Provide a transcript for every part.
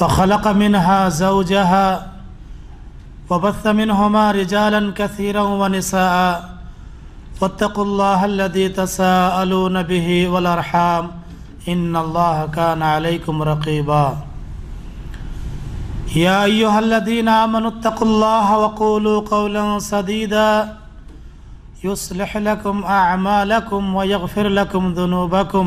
وخلق منها زوجها وبث منهما رجالا كثيرا ونساء واتقوا الله الذي تساءلون به وط اللہ الله كان عليكم رقيبا يا انََ الذين کا اتقوا الله وقولوا قولا سديدا يصلح لكم و ويغفر لكم ذنوبكم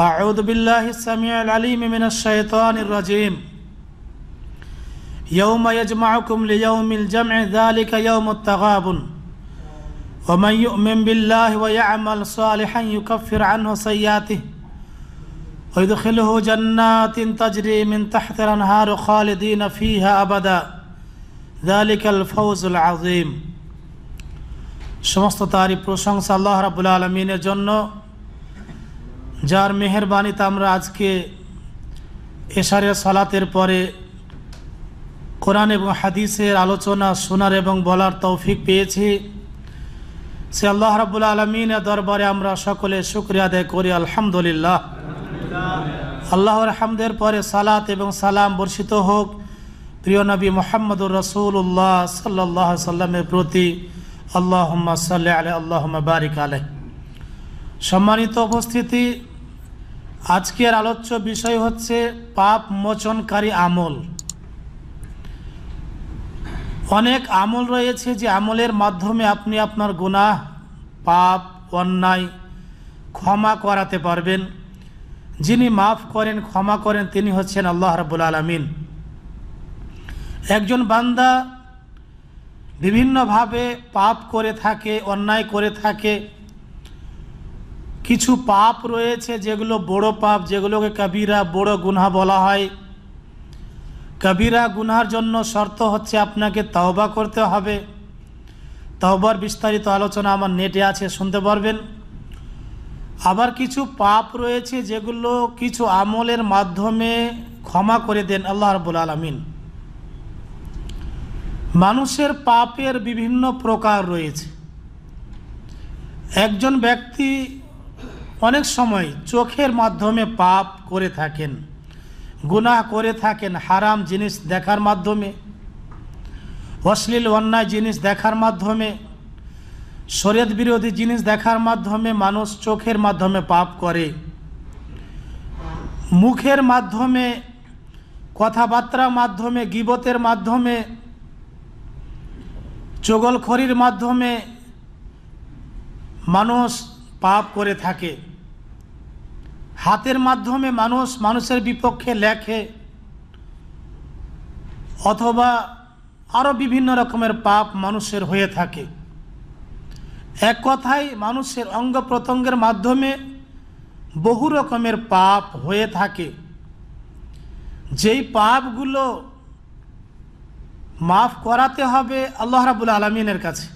أعوذ بالله السميع العليم من الشيطان الرجيم يوم يجمعكم ليوم الجمع ذلك يوم التغابن ومن يؤمن بالله ويعمل صالحا يكفر عنه سيئاته ويدخله جنات تجري من تحت الأنهار خالدين فيها أبدا ذلك الفوز العظيم شمس তারই প্রশংসা الله رب العالمين জন্য যার মেহরবানিতে আমরা আজকে এশারে সলাতের পরে কোরআন এবং হাদিসের আলোচনা শোনার এবং বলার তৌফিক পেয়েছি সে আল্লাহ রাবুল আলমিনের দরবারে আমরা সকলে শুক্রিয়া আদায় করি আলহামদুলিল্লাহ আল্লাহর হামদের পরে সালাত এবং সালাম বর্ষিত হোক প্রিয় নবী মোহাম্মদুর রসুল্লাহ সাল্লাহ সাল্লামের প্রতি আল্লাহ সাল্লাহ আলহ আল্লাহ বারিক আলহ সম্মানিত উপস্থিতি আজকের আলোচ্য বিষয় হচ্ছে পাপ মোচনকারী আমল অনেক আমল রয়েছে যে আমলের মাধ্যমে আপনি আপনার গুনাহ পাপ অন্যায় ক্ষমা করাতে পারবেন যিনি মাফ করেন ক্ষমা করেন তিনি হচ্ছেন আল্লাহ রাবুল আলমিন একজন বান্দা বিভিন্নভাবে পাপ করে থাকে অন্যায় করে থাকে কিছু পাপ রয়েছে যেগুলো বড় পাপ যেগুলোকে কবিরা বড় গুনহা বলা হয় কবিরা গুনহার জন্য শর্ত হচ্ছে আপনাকে তওবা করতে হবে তওবার বিস্তারিত আলোচনা আমার নেটে আছে শুনতে পারবেন আবার কিছু পাপ রয়েছে যেগুলো কিছু আমলের মাধ্যমে ক্ষমা করে দেন আল্লাহ রবুল আলমিন মানুষের পাপের বিভিন্ন প্রকার রয়েছে একজন ব্যক্তি অনেক সময় চোখের মাধ্যমে পাপ করে থাকেন গুনাহ করে থাকেন হারাম জিনিস দেখার মাধ্যমে অশ্লীল অন্যায় জিনিস দেখার মাধ্যমে শরীয়ত বিরোধী জিনিস দেখার মাধ্যমে মানুষ চোখের মাধ্যমে পাপ করে মুখের মাধ্যমে কথাবার্তার মাধ্যমে গিবতের মাধ্যমে চগলখড়ির মাধ্যমে মানুষ পাপ করে থাকে হাতের মাধ্যমে মানুষ মানুষের বিপক্ষে লেখে অথবা আরও বিভিন্ন রকমের পাপ মানুষের হয়ে থাকে এক কথায় মানুষের অঙ্গ প্রত্যঙ্গের মাধ্যমে বহু রকমের পাপ হয়ে থাকে যেই পাপগুলো মাফ করাতে হবে আল্লাহ রাবুল আলমিনের কাছে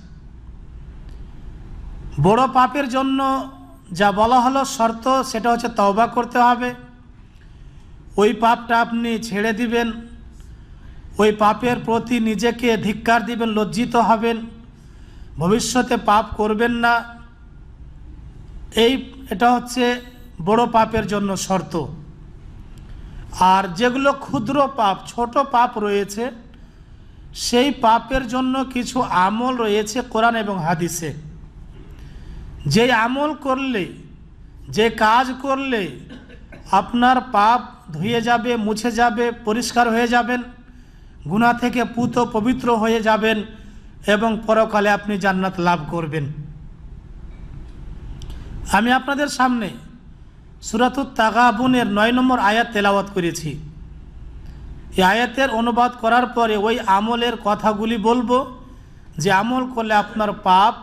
বড় পাপের জন্য যা বলা হলো শর্ত সেটা হচ্ছে তওবা করতে হবে ওই পাপটা আপনি ছেড়ে দিবেন ওই পাপের প্রতি নিজেকে ধিক্কার দিবেন লজ্জিত হবেন ভবিষ্যতে পাপ করবেন না এই এটা হচ্ছে বড় পাপের জন্য শর্ত আর যেগুলো ক্ষুদ্র পাপ ছোট পাপ রয়েছে সেই পাপের জন্য কিছু আমল রয়েছে কোরআন এবং হাদিসে যে আমল করলে যে কাজ করলে আপনার পাপ ধুয়ে যাবে মুছে যাবে পরিষ্কার হয়ে যাবেন গুণা থেকে পুত পবিত্র হয়ে যাবেন এবং পরকালে আপনি জান্নাত লাভ করবেন আমি আপনাদের সামনে সুরাতুত তাগাবুনের নয় নম্বর আয়াত তেলাওয়াত করেছি এই আয়াতের অনুবাদ করার পরে ওই আমলের কথাগুলি বলবো যে আমল করলে আপনার পাপ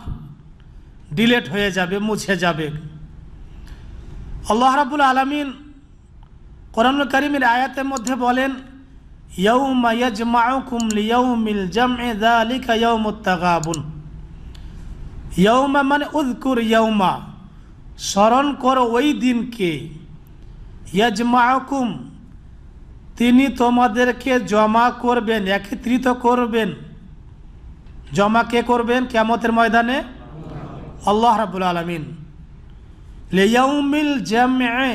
ডিলেট হয়ে যাবে মুছে যাবে আল্লাহ রাবুল আলমিন কোরআন করিমের আয়াতের মধ্যে বলেন ইয়ৌমা মানে উদকুর ইয়ৌমা স্মরণ কর ওই দিনকে ইয়াজমাকুম তিনি তোমাদেরকে জমা করবেন একত্রিত করবেন জমা কে করবেন কেমতের ময়দানে আল্লাহ রাবুল আলমিন লেয়াউমিল জামে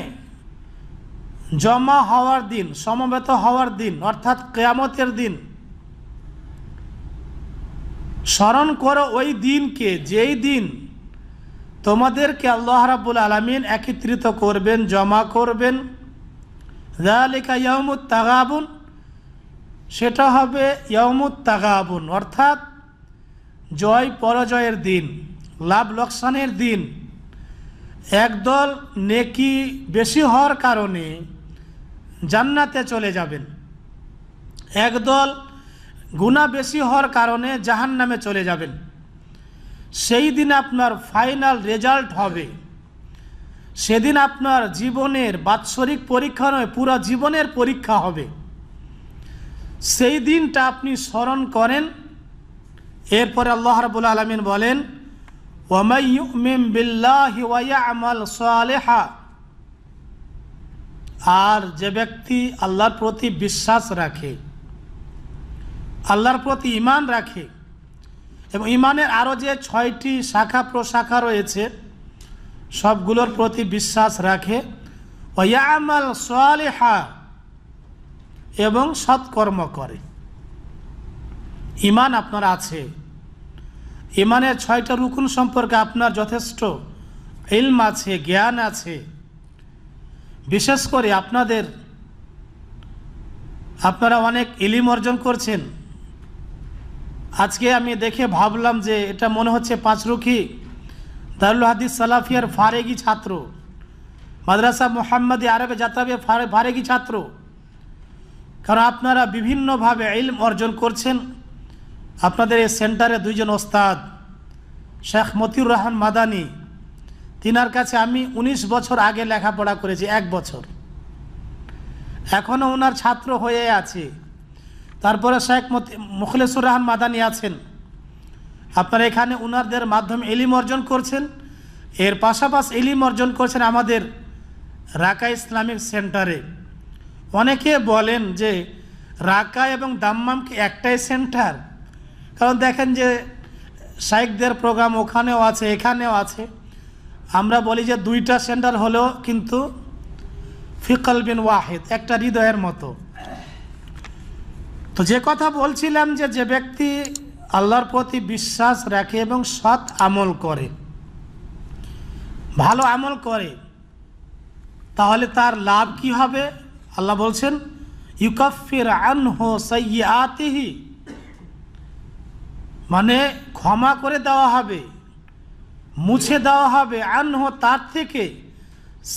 জমা হওয়ার দিন সমবেত হওয়ার দিন অর্থাৎ কেয়ামতের দিন স্মরণ করো ওই দিনকে যেই দিন তোমাদেরকে আল্লাহ রাবুল আলমিন একত্রিত করবেন জমা করবেন জালিকা ইয়মুত তাগাবুন সেটা হবে ইয়মুদ তাগাবুন অর্থাৎ জয় পরাজয়ের দিন লাভ লোকসানের দিন একদল নেকি বেশি হওয়ার কারণে জান্নাতে চলে যাবেন একদল গুণা বেশি হওয়ার কারণে জাহান নামে চলে যাবেন সেই দিন আপনার ফাইনাল রেজাল্ট হবে সেদিন আপনার জীবনের বাৎসরিক পরীক্ষা নয় পুরো জীবনের পরীক্ষা হবে সেই দিনটা আপনি স্মরণ করেন এরপরে আল্লাহ রাবুল আলমিন বলেন ومن يؤمن بالله ويعمل صالحا আর যে ব্যক্তি আল্লাহর প্রতি বিশ্বাস রাখে আল্লাহর প্রতি ইমান রাখে এবং ইমানের আরও যে ছয়টি শাখা প্রশাখা রয়েছে সবগুলোর প্রতি বিশ্বাস রাখে ওয়ামাল সালেহা এবং সৎকর্ম করে ইমান আপনার আছে ইমানের ছয়টা রুকুন সম্পর্কে আপনার যথেষ্ট ইলম আছে জ্ঞান আছে বিশেষ করে আপনাদের আপনারা অনেক ইলিম অর্জন করছেন আজকে আমি দেখে ভাবলাম যে এটা মনে হচ্ছে পাঁচরুখি দারুল হাদিস সালাফিয়ার ফারেগি ছাত্র মাদ্রাসা মোহাম্মদ আরবে জাতাবে ফারেগি ছাত্র কারণ আপনারা বিভিন্নভাবে ইলম অর্জন করছেন আপনাদের এই সেন্টারে দুইজন ওস্তাদ শেখ মতিউর রহমান মাদানি তিনার কাছে আমি ১৯ বছর আগে লেখাপড়া করেছি এক বছর এখনও ওনার ছাত্র হয়ে আছে তারপরে শেখ মতি মুখলেসুর রহমান মাদানি আছেন আপনারা এখানে ওনারদের মাধ্যমে এলিম অর্জন করছেন এর পাশাপাশি এলিম অর্জন করছেন আমাদের রাকা ইসলামিক সেন্টারে অনেকে বলেন যে রাকা এবং দাম্মাম কি একটাই সেন্টার কারণ দেখেন যে শাইকদের প্রোগ্রাম ওখানেও আছে এখানেও আছে আমরা বলি যে দুইটা সেন্টার হলেও কিন্তু ফিকল বিন ওয়াহেদ একটা হৃদয়ের মতো তো যে কথা বলছিলাম যে যে ব্যক্তি আল্লাহর প্রতি বিশ্বাস রাখে এবং সৎ আমল করে ভালো আমল করে তাহলে তার লাভ কি হবে আল্লাহ বলছেন ইউকাফির আনহো সৈয়াতিহি মানে ক্ষমা করে দেওয়া হবে মুছে দেওয়া হবে আনহ তার থেকে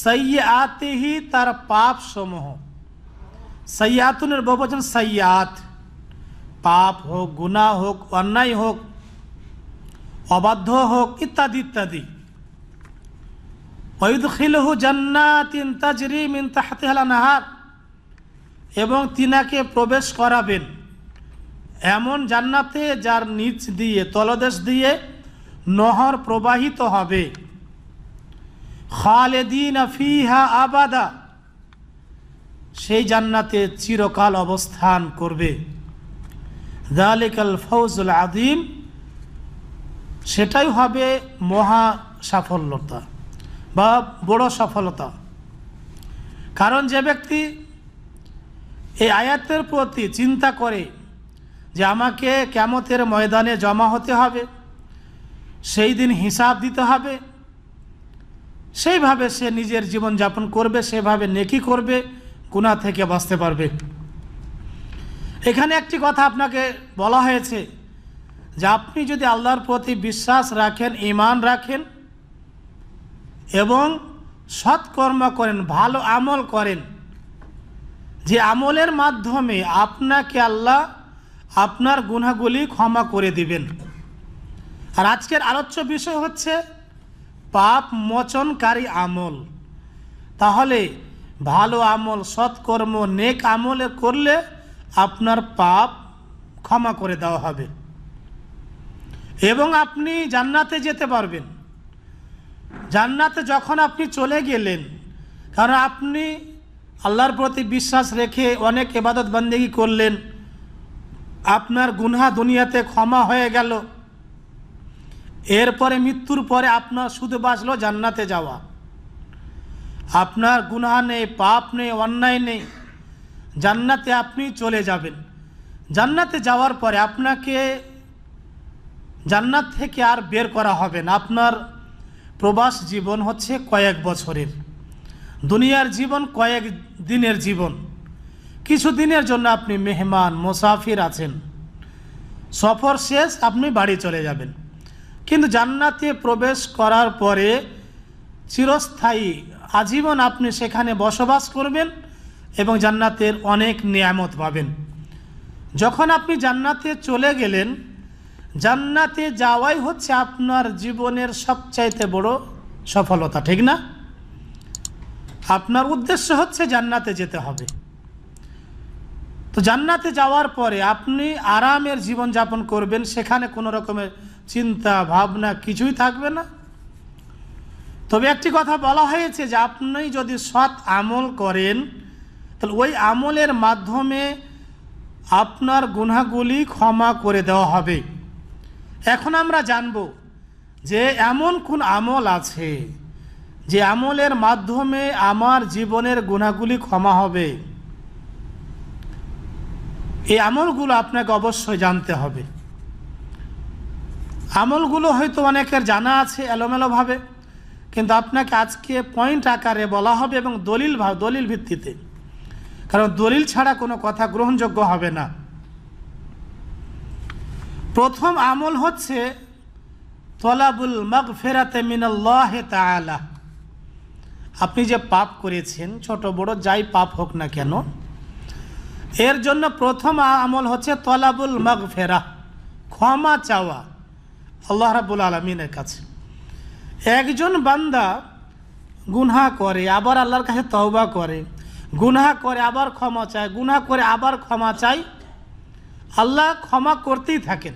সৈয়াতেহি তার পাপ সমূহ সৈয়াতুনের বহুবচন সৈয়াত পাপ হোক গুণা হোক অন্যায় হোক অবাধ্য হোক ইত্যাদি ইত্যাদি ওইদখিলহু জান্নাতিন তাজরিম ইন তাহাতে নাহার এবং তিনাকে প্রবেশ করাবেন এমন জান্নাতে যার নিচ দিয়ে তলদেশ দিয়ে নহর প্রবাহিত হবে খালেদিন ফিহা আবাদা সেই জান্নাতে চিরকাল অবস্থান করবে দালিকাল ফৌজুল আদিম সেটাই হবে মহা সাফল্যতা বা বড় সফলতা কারণ যে ব্যক্তি এই আয়াতের প্রতি চিন্তা করে যে আমাকে কেমতের ময়দানে জমা হতে হবে সেই দিন হিসাব দিতে হবে সেইভাবে সে নিজের জীবন যাপন করবে সেভাবে নেকি করবে গুণা থেকে বাঁচতে পারবে এখানে একটি কথা আপনাকে বলা হয়েছে যে আপনি যদি আল্লাহর প্রতি বিশ্বাস রাখেন ইমান রাখেন এবং সৎকর্ম করেন ভালো আমল করেন যে আমলের মাধ্যমে আপনাকে আল্লাহ আপনার গুনাগুলি ক্ষমা করে দিবেন আর আজকের আলোচ্য বিষয় হচ্ছে পাপ মোচনকারী আমল তাহলে ভালো আমল সৎকর্ম নেক আমলে করলে আপনার পাপ ক্ষমা করে দেওয়া হবে এবং আপনি জান্নাতে যেতে পারবেন জান্নাতে যখন আপনি চলে গেলেন কারণ আপনি আল্লাহর প্রতি বিশ্বাস রেখে অনেক এবাদত বান্দেগি করলেন আপনার গুনহা দুনিয়াতে ক্ষমা হয়ে গেল এরপরে মৃত্যুর পরে আপনার শুধু বাঁচলো জান্নাতে যাওয়া আপনার গুনহা নেই পাপ নেই অন্যায় নেই জান্নাতে আপনি চলে যাবেন জান্নাতে যাওয়ার পরে আপনাকে জান্নাত থেকে আর বের করা হবে না আপনার প্রবাস জীবন হচ্ছে কয়েক বছরের দুনিয়ার জীবন কয়েক দিনের জীবন কিছুদিনের জন্য আপনি মেহমান মুসাফির আছেন সফর শেষ আপনি বাড়ি চলে যাবেন কিন্তু জান্নাতে প্রবেশ করার পরে চিরস্থায়ী আজীবন আপনি সেখানে বসবাস করবেন এবং জান্নাতের অনেক নিয়ামত পাবেন যখন আপনি জান্নাতে চলে গেলেন জান্নাতে যাওয়াই হচ্ছে আপনার জীবনের সবচাইতে বড় সফলতা ঠিক না আপনার উদ্দেশ্য হচ্ছে জান্নাতে যেতে হবে তো জান্নাতে যাওয়ার পরে আপনি আরামের জীবন যাপন করবেন সেখানে কোনো রকমের চিন্তা ভাবনা কিছুই থাকবে না তবে একটি কথা বলা হয়েছে যে আপনি যদি সৎ আমল করেন তাহলে ওই আমলের মাধ্যমে আপনার গুনাগুলি ক্ষমা করে দেওয়া হবে এখন আমরা জানব যে এমন কোন আমল আছে যে আমলের মাধ্যমে আমার জীবনের গুণাগুলি ক্ষমা হবে এই আমলগুলো আপনাকে অবশ্যই জানতে হবে আমলগুলো হয়তো অনেকের জানা আছে এলোমেলোভাবে কিন্তু আপনাকে আজকে পয়েন্ট আকারে বলা হবে এবং দলিল দলিল ভিত্তিতে কারণ দলিল ছাড়া কোনো কথা গ্রহণযোগ্য হবে না প্রথম আমল হচ্ছে তলাবুল মগ ফেরাতে মিনাল্লাহে তালা আপনি যে পাপ করেছেন ছোট বড় যাই পাপ হোক না কেন এর জন্য প্রথম আমল হচ্ছে তলাবুল মগফেরা ফেরা ক্ষমা চাওয়া আল্লাহ রাবুল আলমিনের কাছে একজন বান্দা গুনহা করে আবার আল্লাহর কাছে তওবা করে গুনহা করে আবার ক্ষমা চায় গুনহা করে আবার ক্ষমা চাই আল্লাহ ক্ষমা করতেই থাকেন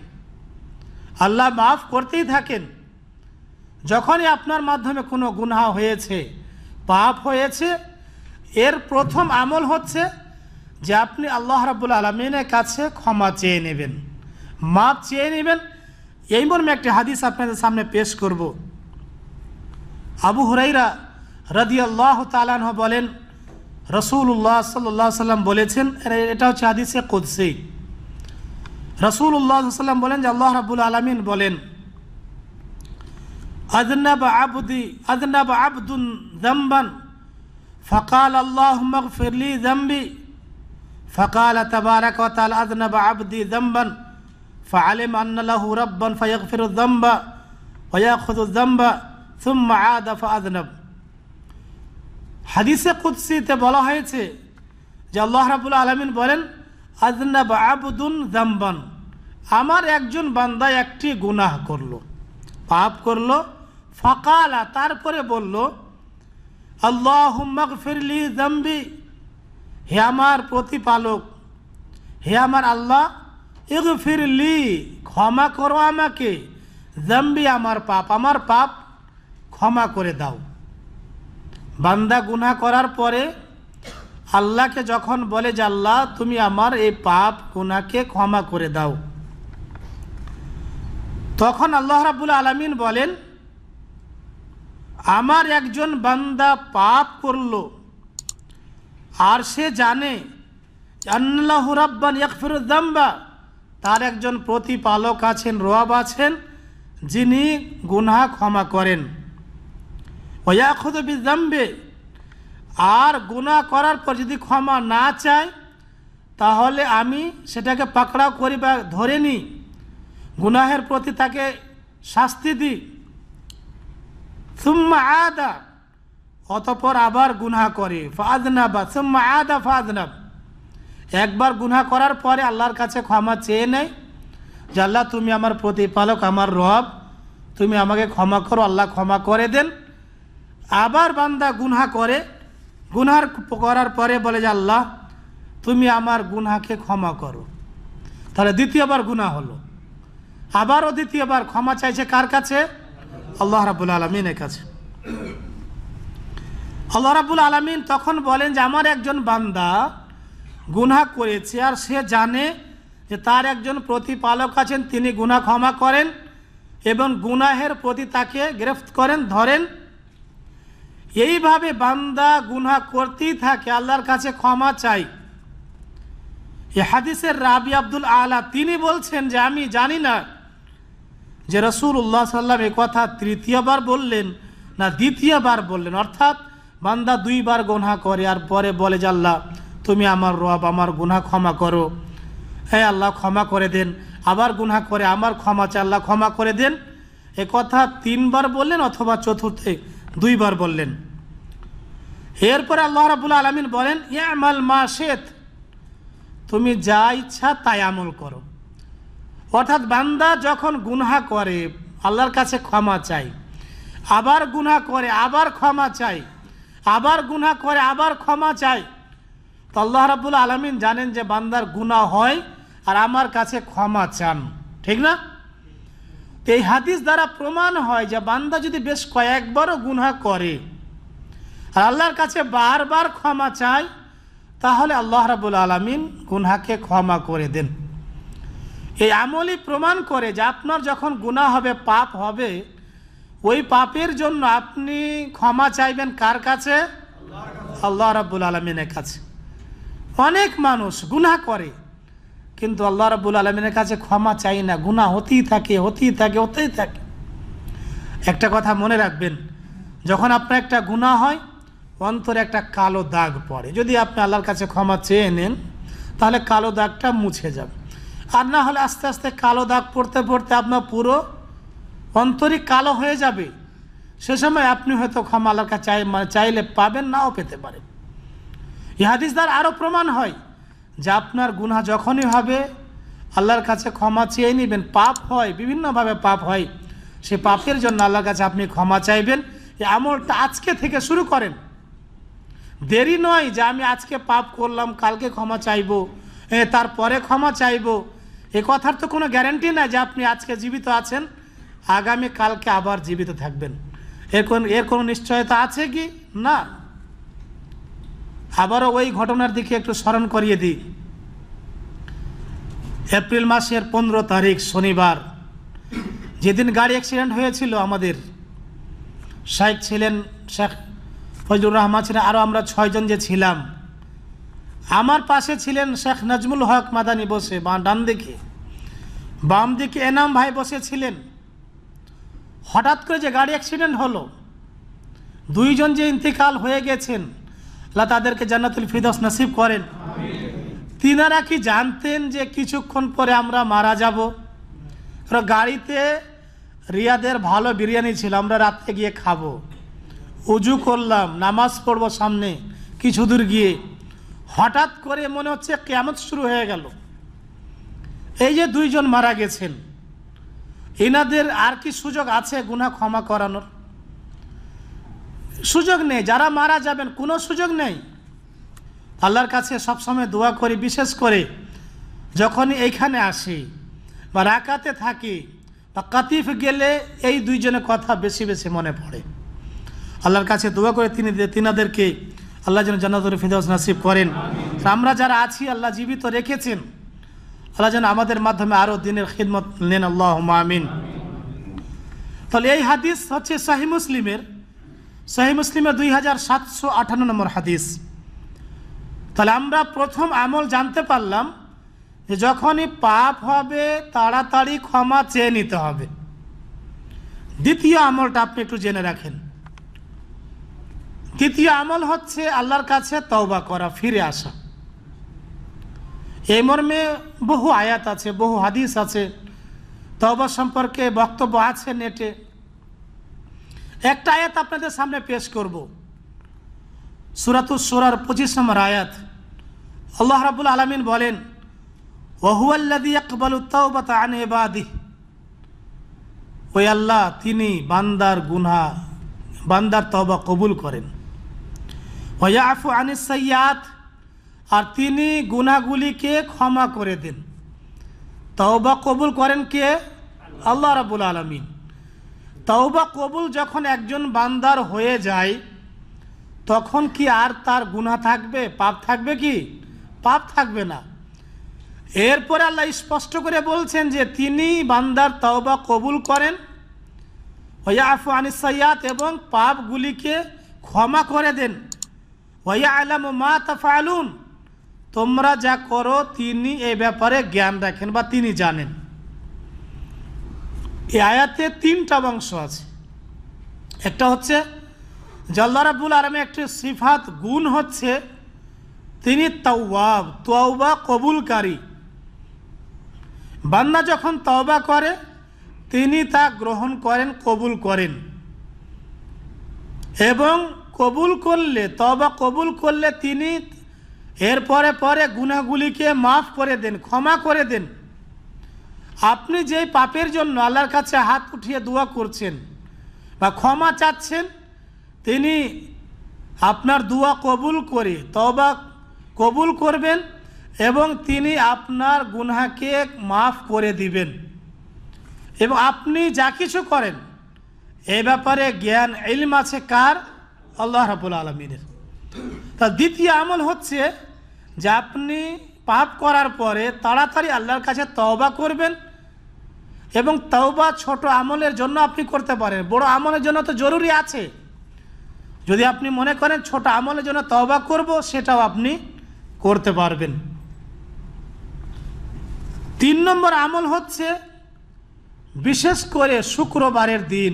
আল্লাহ মাফ করতেই থাকেন যখনই আপনার মাধ্যমে কোনো গুনহা হয়েছে পাপ হয়েছে এর প্রথম আমল হচ্ছে যে আপনি আল্লাহ রাবুল আলমিনের কাছে ক্ষমা চেয়ে নেবেন মাপ চেয়ে নেবেন এই মর্মে একটি হাদিস আপনাদের সামনে পেশ করব আবু হুরাইরা রদি আল্লাহ তালাহ বলেন রসুল্লাহ সাল্লাহ সাল্লাম বলেছেন এটা হচ্ছে হাদিসে কুদ্সি রসুল্লাহ সাল্লাম বলেন যে আল্লাহ রাবুল আলমিন বলেন আদনাব আবদি আদনাব আবদুন জম্বান ফকাল আল্লাহ ফিরলি জম্বি فقال تبارك وتعالى أذنب عبدي ذنبا فعلم أن له ربا فيغفر الذنب ويأخذ الذنب ثم عاد فأذنب হাদিসে কুৎসিতে বলা হয়েছে যে আল্লাহ রাবুল আলমিন বলেন আজনাব আবদুন জাম্বান আমার একজন বান্দা একটি গুনাহ করল পাপ করল ফাকালা তারপরে বলল আল্লাহ ফিরলি জাম্বি হে আমার প্রতিপালক হে আমার আল্লাহ এগো ফিরলি ক্ষমা করো আমাকে জম্বি আমার পাপ আমার পাপ ক্ষমা করে দাও বান্দা গুনা করার পরে আল্লাহকে যখন বলে যে আল্লাহ তুমি আমার এই পাপ গুনাকে ক্ষমা করে দাও তখন আল্লাহ রাবুল আলমিন বলেন আমার একজন বান্দা পাপ করলো আর সে জানে আল্লাহ তার একজন প্রতিপালক আছেন রোয়াব আছেন যিনি গুনা ক্ষমা করেন ওয়াখুদ বিজাম্বে আর গুনাহ করার পর যদি ক্ষমা না চায় তাহলে আমি সেটাকে পাকড়াও করি বা ধরে নিই গুনাহের প্রতি তাকে শাস্তি দিই সুম্মা আদা অতপর আবার গুনহা করে ফাজনাবা আদা ফাজনাব একবার গুনহা করার পরে আল্লাহর কাছে ক্ষমা চেয়ে নেয় যে আল্লাহ তুমি আমার প্রতিপালক আমার রব তুমি আমাকে ক্ষমা করো আল্লাহ ক্ষমা করে দেন আবার বান্দা গুনহা করে গুনহার করার পরে বলে যে আল্লাহ তুমি আমার গুনহাকে ক্ষমা করো তাহলে দ্বিতীয়বার গুনা হলো আবারও দ্বিতীয়বার ক্ষমা চাইছে কার কাছে আল্লাহ রাবুল আলমিনের কাছে আল্লাহ রাবুল আলমিন তখন বলেন যে আমার একজন বান্দা গুনা করেছে আর সে জানে যে তার একজন প্রতিপালক আছেন তিনি গুনা ক্ষমা করেন এবং গুনাহের প্রতি তাকে গ্রেফত করেন ধরেন এইভাবে বান্দা গুনা করতেই থাকে আল্লাহর কাছে ক্ষমা চাই এ হাদিসের রাবি আব্দুল আলা তিনি বলছেন যে আমি জানি না যে রসুল উল্লাহ সাল্লাম কথা তৃতীয়বার বললেন না দ্বিতীয়বার বললেন অর্থাৎ বান্দা দুইবার গোনা করে আর পরে বলে যে আল্লাহ তুমি আমার রব আমার গুনা ক্ষমা করো হ্যাঁ আল্লাহ ক্ষমা করে দেন আবার গুনা করে আমার ক্ষমা চা আল্লাহ ক্ষমা করে দেন এ কথা তিনবার বললেন অথবা চতুর্থে দুইবার বললেন এরপরে আল্লাহ রাবুল আলমিন বলেন ইয়ামাল মাসেদ তুমি যা ইচ্ছা তাই আমল করো অর্থাৎ বান্দা যখন গুনহা করে আল্লাহর কাছে ক্ষমা চাই আবার গুনা করে আবার ক্ষমা চাই আবার গুণা করে আবার ক্ষমা চাই তো আল্লাহ রাবুল আলমিন জানেন যে বান্দার গুণা হয় আর আমার কাছে ক্ষমা চান ঠিক না এই হাদিস দ্বারা প্রমাণ হয় যে বান্দা যদি বেশ কয়েকবারও গুনহা করে আর আল্লাহর কাছে বারবার ক্ষমা চাই তাহলে আল্লাহ রাবুল আলমিন গুনহাকে ক্ষমা করে দেন এই আমলই প্রমাণ করে যে আপনার যখন গুণা হবে পাপ হবে ওই পাপের জন্য আপনি ক্ষমা চাইবেন কার কাছে আল্লাহ রাব্বুল আলমিনের কাছে অনেক মানুষ গুনা করে কিন্তু আল্লাহ রাবুল আলমিনের কাছে ক্ষমা চাই না গুণা হতেই থাকে হতেই থাকে হতেই থাকে একটা কথা মনে রাখবেন যখন আপনার একটা গুণা হয় অন্তরে একটা কালো দাগ পড়ে যদি আপনি আল্লাহর কাছে ক্ষমা চেয়ে নেন তাহলে কালো দাগটা মুছে যাবে আর না হলে আস্তে আস্তে কালো দাগ পড়তে পড়তে আপনার পুরো অন্তরিক কালো হয়ে যাবে সে সময় আপনি হয়তো ক্ষমা আল্লাহকে চাই মানে চাইলে পাবেন নাও পেতে পারেন ইহাদিস দ্বার আরও প্রমাণ হয় যে আপনার গুনা যখনই হবে আল্লাহর কাছে ক্ষমা চেয়ে নেবেন পাপ হয় বিভিন্নভাবে পাপ হয় সে পাপের জন্য আল্লাহর কাছে আপনি ক্ষমা চাইবেন এই আমলটা আজকে থেকে শুরু করেন দেরি নয় যে আমি আজকে পাপ করলাম কালকে ক্ষমা চাইব তারপরে ক্ষমা চাইব এ কথার তো কোনো গ্যারেন্টি নাই যে আপনি আজকে জীবিত আছেন আগামী কালকে আবার জীবিত থাকবেন এর কোন এর কোনো নিশ্চয়তা আছে কি না আবারও ওই ঘটনার দিকে একটু স্মরণ করিয়ে দিই এপ্রিল মাসের পনেরো তারিখ শনিবার যেদিন গাড়ি অ্যাক্সিডেন্ট হয়েছিল আমাদের শেখ ছিলেন শেখ ফজলুর রহমান ছিলেন আরও আমরা ছয়জন যে ছিলাম আমার পাশে ছিলেন শেখ নাজমুল হক মাদানি বসে বা ডান দিকে বাম দিকে এনাম ভাই বসেছিলেন হঠাৎ করে যে গাড়ি অ্যাক্সিডেন্ট হলো দুইজন যে ইন্তিকাল হয়ে গেছেন আল্লাহ তাদেরকে জান্নাতুল ফিদস নাসিব করেন তিনারা কি জানতেন যে কিছুক্ষণ পরে আমরা মারা যাব কারণ গাড়িতে রিয়াদের ভালো বিরিয়ানি ছিল আমরা রাতে গিয়ে খাবো উজু করলাম নামাজ পড়ব সামনে কিছু দূর গিয়ে হঠাৎ করে মনে হচ্ছে কেমন শুরু হয়ে গেল এই যে দুইজন মারা গেছেন এনাদের আর কি সুযোগ আছে গুনা ক্ষমা করানোর সুযোগ নেই যারা মারা যাবেন কোনো সুযোগ নেই আল্লাহর কাছে সবসময় দোয়া করি বিশেষ করে যখনই এইখানে আসি বা রাকাতে থাকি বা কাতিফ গেলে এই দুইজনের কথা বেশি বেশি মনে পড়ে আল্লাহর কাছে দোয়া করে তিনি তিনাদেরকে আল্লাহ যেন জান্নাতুল ফিদাউস নাসিব করেন আমরা যারা আছি আল্লাহ জীবিত রেখেছেন আল্লাহ যেন আমাদের মাধ্যমে আরও দিনের খিদমত নেন আল্লাহ আমিন তাহলে এই হাদিস হচ্ছে শাহি মুসলিমের শাহি মুসলিমের দুই হাজার সাতশো আঠান্ন নম্বর হাদিস তাহলে আমরা প্রথম আমল জানতে পারলাম যে যখনই পাপ হবে তাড়াতাড়ি ক্ষমা চেয়ে নিতে হবে দ্বিতীয় আমলটা আপনি একটু জেনে রাখেন দ্বিতীয় আমল হচ্ছে আল্লাহর কাছে তওবা করা ফিরে আসা এই মর্মে বহু আয়াত আছে বহু হাদিস আছে তবা সম্পর্কে বক্তব্য আছে নেটে একটা আয়াত আপনাদের সামনে পেশ করব সুরাতুস সুরার পঁচিশ নম্বর আয়াত আল্লাহ রাবুল আলমিন বলেন ওহুয়াল্লাদি আকবালুত্তাওবাতা আন এবাদি ওই আল্লাহ তিনি বান্দার গুনহা বান্দার তবা কবুল করেন ওয়া আফু আনিস সাইয়াত আর তিনি গুণাগুলিকে ক্ষমা করে দেন তাওবা কবুল করেন কে আল্লাহ রাবুল আলমিন তাওবা কবুল যখন একজন বান্দার হয়ে যায় তখন কি আর তার গুণা থাকবে পাপ থাকবে কি পাপ থাকবে না এরপরে আল্লাহ স্পষ্ট করে বলছেন যে তিনি বান্দার তাওবা কবুল করেন ওয়াফু আনিসাইয়াত এবং পাপগুলিকে ক্ষমা করে দেন ওয়া আলম মা তাফালুন তোমরা যা করো তিনি এ ব্যাপারে জ্ঞান রাখেন বা তিনি জানেন এই আয়াতে তিনটা অংশ আছে একটা হচ্ছে জলদারাবুল আরমে একটি সিফাত গুণ হচ্ছে তিনি তাওয়াব তোয়াবা কবুলকারী বান্না যখন তওবা করে তিনি তা গ্রহণ করেন কবুল করেন এবং কবুল করলে তবা কবুল করলে তিনি এরপরে পরে গুণাগুলিকে মাফ করে দেন ক্ষমা করে দেন আপনি যে পাপের জন্য আল্লাহর কাছে হাত উঠিয়ে দোয়া করছেন বা ক্ষমা চাচ্ছেন তিনি আপনার দোয়া কবুল করে তবা কবুল করবেন এবং তিনি আপনার গুনহাকে মাফ করে দিবেন এবং আপনি যা কিছু করেন এ ব্যাপারে জ্ঞান এলিম আছে কার আল্লাহ রাবুল আলমিনের তা দ্বিতীয় আমল হচ্ছে যে আপনি পাপ করার পরে তাড়াতাড়ি আল্লাহর কাছে তওবা করবেন এবং তওবা ছোট আমলের জন্য আপনি করতে পারেন বড় আমলের জন্য তো জরুরি আছে যদি আপনি মনে করেন ছোট আমলের জন্য তওবা করব সেটাও আপনি করতে পারবেন তিন নম্বর আমল হচ্ছে বিশেষ করে শুক্রবারের দিন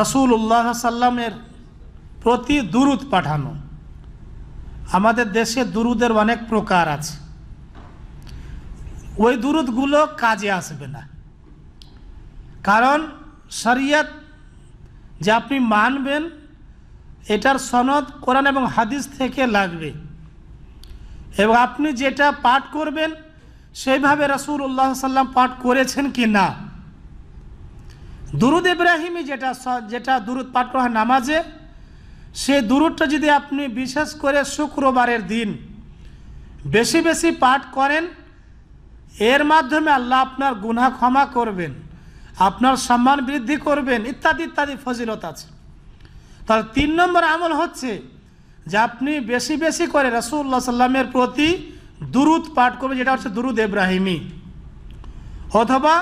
রসুল উল্লাহ সাল্লামের প্রতি দূরত পাঠানো আমাদের দেশে দুরুদের অনেক প্রকার আছে ওই দুরুদগুলো কাজে আসবে না কারণ শরিয়ত যে আপনি মানবেন এটার সনদ কোরআন এবং হাদিস থেকে লাগবে এবং আপনি যেটা পাঠ করবেন সেইভাবে রসুল উল্লাহ সাল্লাম পাঠ করেছেন কি না দুরুদ ইব্রাহিমই যেটা যেটা দুরুদ পাঠ করা নামাজে সে দূরটা যদি আপনি বিশেষ করে শুক্রবারের দিন বেশি বেশি পাঠ করেন এর মাধ্যমে আল্লাহ আপনার গুনা ক্ষমা করবেন আপনার সম্মান বৃদ্ধি করবেন ইত্যাদি ইত্যাদি ফজিলত আছে তাহলে তিন নম্বর আমল হচ্ছে যে আপনি বেশি বেশি করে রসুল্লাহ সাল্লামের প্রতি দুরুদ পাঠ করবেন যেটা হচ্ছে দুরুদ এব্রাহিমি অথবা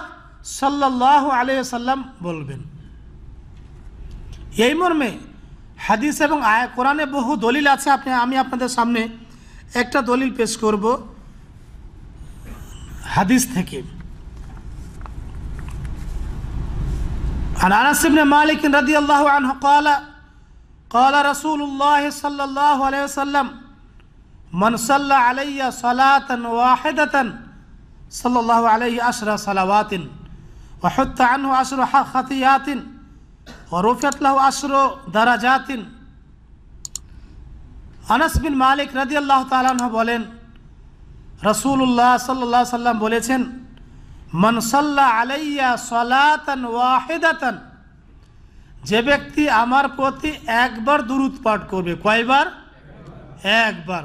সাল্লাহ আলিয়া সাল্লাম বলবেন এই মর্মে হাদিস এবং আয় কোরআনে বহু দলিল আছে আপনি আমি আপনাদের সামনে একটা দলিল পেশ করব হাদিস থেকে মালিক রাজি আল্লাহ কলা রসুল উল্লাহ সাল্লাহ আলাইসাল্লাম মনসাল্লা আলাইয়া সালাতন ওয়াহেদাতন সাল্লাহ আলাই আশরা সালাওয়াতিন ওয়াহত্তা আনু আশর হা খাতিয়াতিন রফিয়াতলাহ আশর দারা জাতিন আনাস মালিক রাজি আল্লাহ তালাহ বলেন রসুল্লাহ সাল্লাহ সাল্লাম বলেছেন মনসল্লা আলাইয়া সলাতন ওয়াহেদাতন যে ব্যক্তি আমার প্রতি একবার দুরুদ পাঠ করবে কয়বার একবার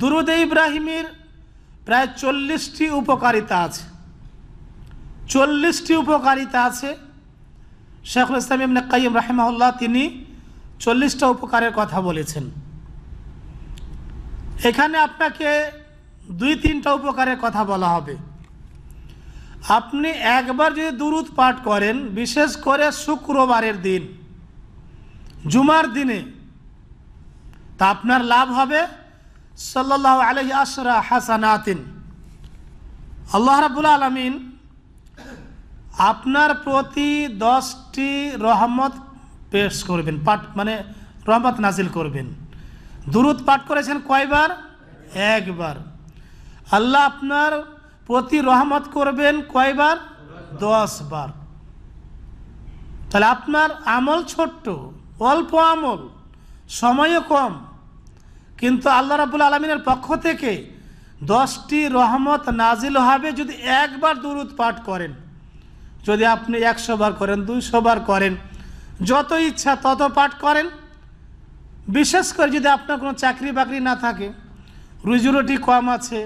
দুরুদ ইব্রাহিমের প্রায় চল্লিশটি উপকারিতা আছে চল্লিশটি উপকারিতা আছে শেখুল ইসলাম ইমনে কাইম রাহেমাহুল্লাহ তিনি চল্লিশটা উপকারের কথা বলেছেন এখানে আপনাকে দুই তিনটা উপকারের কথা বলা হবে আপনি একবার যদি দুরুদ পাঠ করেন বিশেষ করে শুক্রবারের দিন জুমার দিনে তা আপনার লাভ হবে সাল্লাহ আলহ আসরা হাসানাতিন আল্লাহ রাবুল আলমিন আপনার প্রতি দশটি রহমত পেশ করবেন পাঠ মানে রহমত নাজিল করবেন দুরুদ পাঠ করেছেন কয়বার একবার আল্লাহ আপনার প্রতি রহমত করবেন কয়বার দশ বার তাহলে আপনার আমল ছোট্ট অল্প আমল সময়ও কম কিন্তু আল্লাহ রাবুল আলমিনের পক্ষ থেকে দশটি রহমত নাজিল হবে যদি একবার দুরুদ পাঠ করেন যদি আপনি একশো বার করেন দুইশো বার করেন যত ইচ্ছা তত পাঠ করেন বিশেষ করে যদি আপনার কোনো চাকরি বাকরি না থাকে রুজুরুটি কম আছে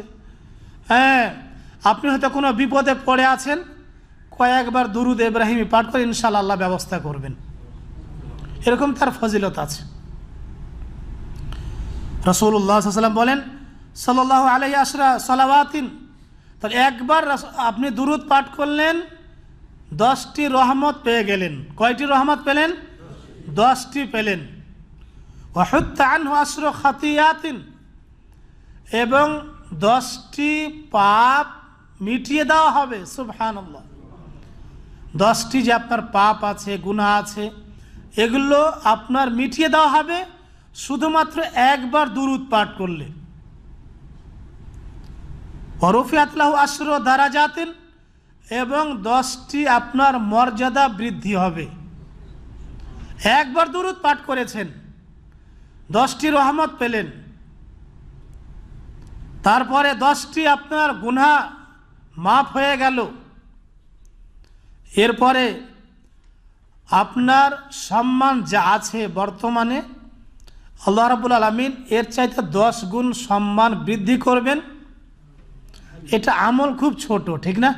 হ্যাঁ আপনি হয়তো কোনো বিপদে পড়ে আছেন কয়েকবার দুরুদ ইব্রাহিমী পাঠ করে ইনশাল আল্লাহ ব্যবস্থা করবেন এরকম তার ফজিলত আছে রসুল্লাহাম বলেন সাল্লাহ আলাই আসরা সলাওয়াতিন তাহলে একবার আপনি দুরুদ পাঠ করলেন দশটি রহমত পেয়ে গেলেন কয়টি রহমত পেলেন দশটি পেলেন অহুত্তান আশ্র খাতিয়াতিন এবং দশটি পাপ মিটিয়ে দেওয়া হবে সুবহান দশটি যে আপনার পাপ আছে গুণা আছে এগুলো আপনার মিটিয়ে দেওয়া হবে শুধুমাত্র একবার দুরুদ পাঠ করলে অরফিয়াতলাহ আশ্র দ্বারা যাতেন এবং দশটি আপনার মর্যাদা বৃদ্ধি হবে একবার দুরুদ পাঠ করেছেন দশটি রহমত পেলেন তারপরে দশটি আপনার গুনা মাফ হয়ে গেল এরপরে আপনার সম্মান যা আছে বর্তমানে আল্লাহ রাবুল আলমিন এর চাইতে দশ গুণ সম্মান বৃদ্ধি করবেন এটা আমল খুব ছোট ঠিক না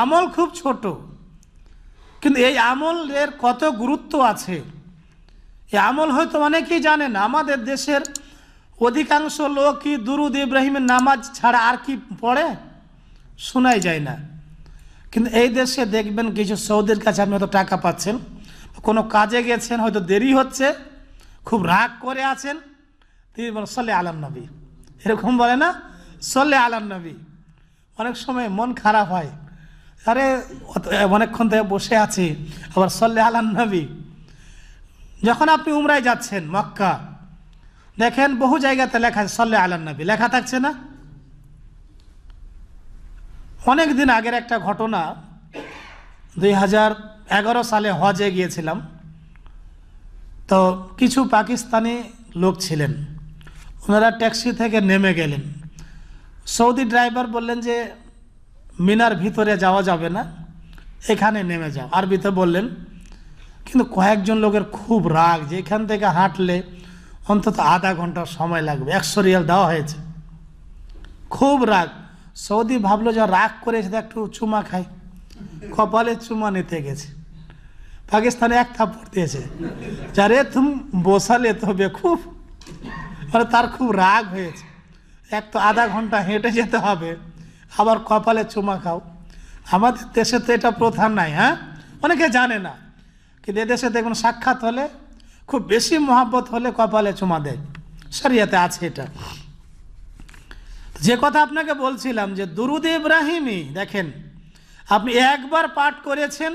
আমল খুব ছোট কিন্তু এই আমলের কত গুরুত্ব আছে এই আমল হয়তো অনেকেই জানেন আমাদের দেশের অধিকাংশ লোক কি দুরুদ ইব্রাহিমের নামাজ ছাড়া আর কি পড়ে শোনাই যায় না কিন্তু এই দেশে দেখবেন কিছু সৌদের কাছে আপনি হয়তো টাকা পাচ্ছেন কোনো কাজে গেছেন হয়তো দেরি হচ্ছে খুব রাগ করে আছেন তিনি বলেন সল্লে আলাম নবী এরকম বলে না সল্লে আলাম নবী অনেক সময় মন খারাপ হয় আরে অনেকক্ষণ থেকে বসে আছি আবার সল্লে আলান নবী যখন আপনি উমরায় যাচ্ছেন মক্কা দেখেন বহু জায়গাতে লেখা সল্লে আলান নবী লেখা থাকছে না অনেক দিন আগের একটা ঘটনা দুই হাজার এগারো সালে হজে গিয়েছিলাম তো কিছু পাকিস্তানি লোক ছিলেন ওনারা ট্যাক্সি থেকে নেমে গেলেন সৌদি ড্রাইভার বললেন যে মিনার ভিতরে যাওয়া যাবে না এখানে নেমে যাও আরবিতে বললেন কিন্তু কয়েকজন লোকের খুব রাগ যে এখান থেকে হাঁটলে অন্তত আধা ঘন্টা সময় লাগবে একশো রিয়াল দেওয়া হয়েছে খুব রাগ সৌদি ভাবলো যে রাগ করেছে একটু চুমা খাই কপালে চুমা নিতে গেছে পাকিস্তানে এক পড়তেছে দিয়েছে যারে তুমি বসালে তো খুব মানে তার খুব রাগ হয়েছে এক তো আধা ঘন্টা হেঁটে যেতে হবে আবার কপালে চুমা খাও আমাদের দেশে তো এটা প্রথা নাই হ্যাঁ অনেকে জানে না কিন্তু এদেশে দেখুন সাক্ষাৎ হলে খুব বেশি মহাব্বত হলে কপালে চুমা দেয় সরিয়াতে আছে এটা যে কথা আপনাকে বলছিলাম যে দুরুদ ইব্রাহিমই দেখেন আপনি একবার পাঠ করেছেন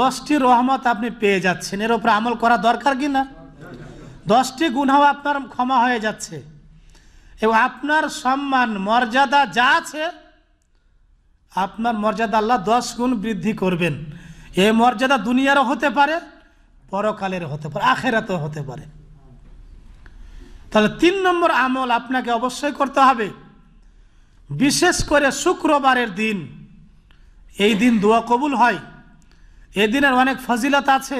দশটি রহমত আপনি পেয়ে যাচ্ছেন এর ওপর আমল করা দরকার কি না দশটি গুণাও আপনার ক্ষমা হয়ে যাচ্ছে এবং আপনার সম্মান মর্যাদা যা আছে আপনার মর্যাদা আল্লাহ দশ গুণ বৃদ্ধি করবেন এ মর্যাদা দুনিয়ারও হতে পারে পরকালের হতে পারে আখেরাতেও হতে পারে তাহলে তিন নম্বর আমল আপনাকে অবশ্যই করতে হবে বিশেষ করে শুক্রবারের দিন এই দিন দোয়া কবুল হয় এদিনের দিনের অনেক ফজিলত আছে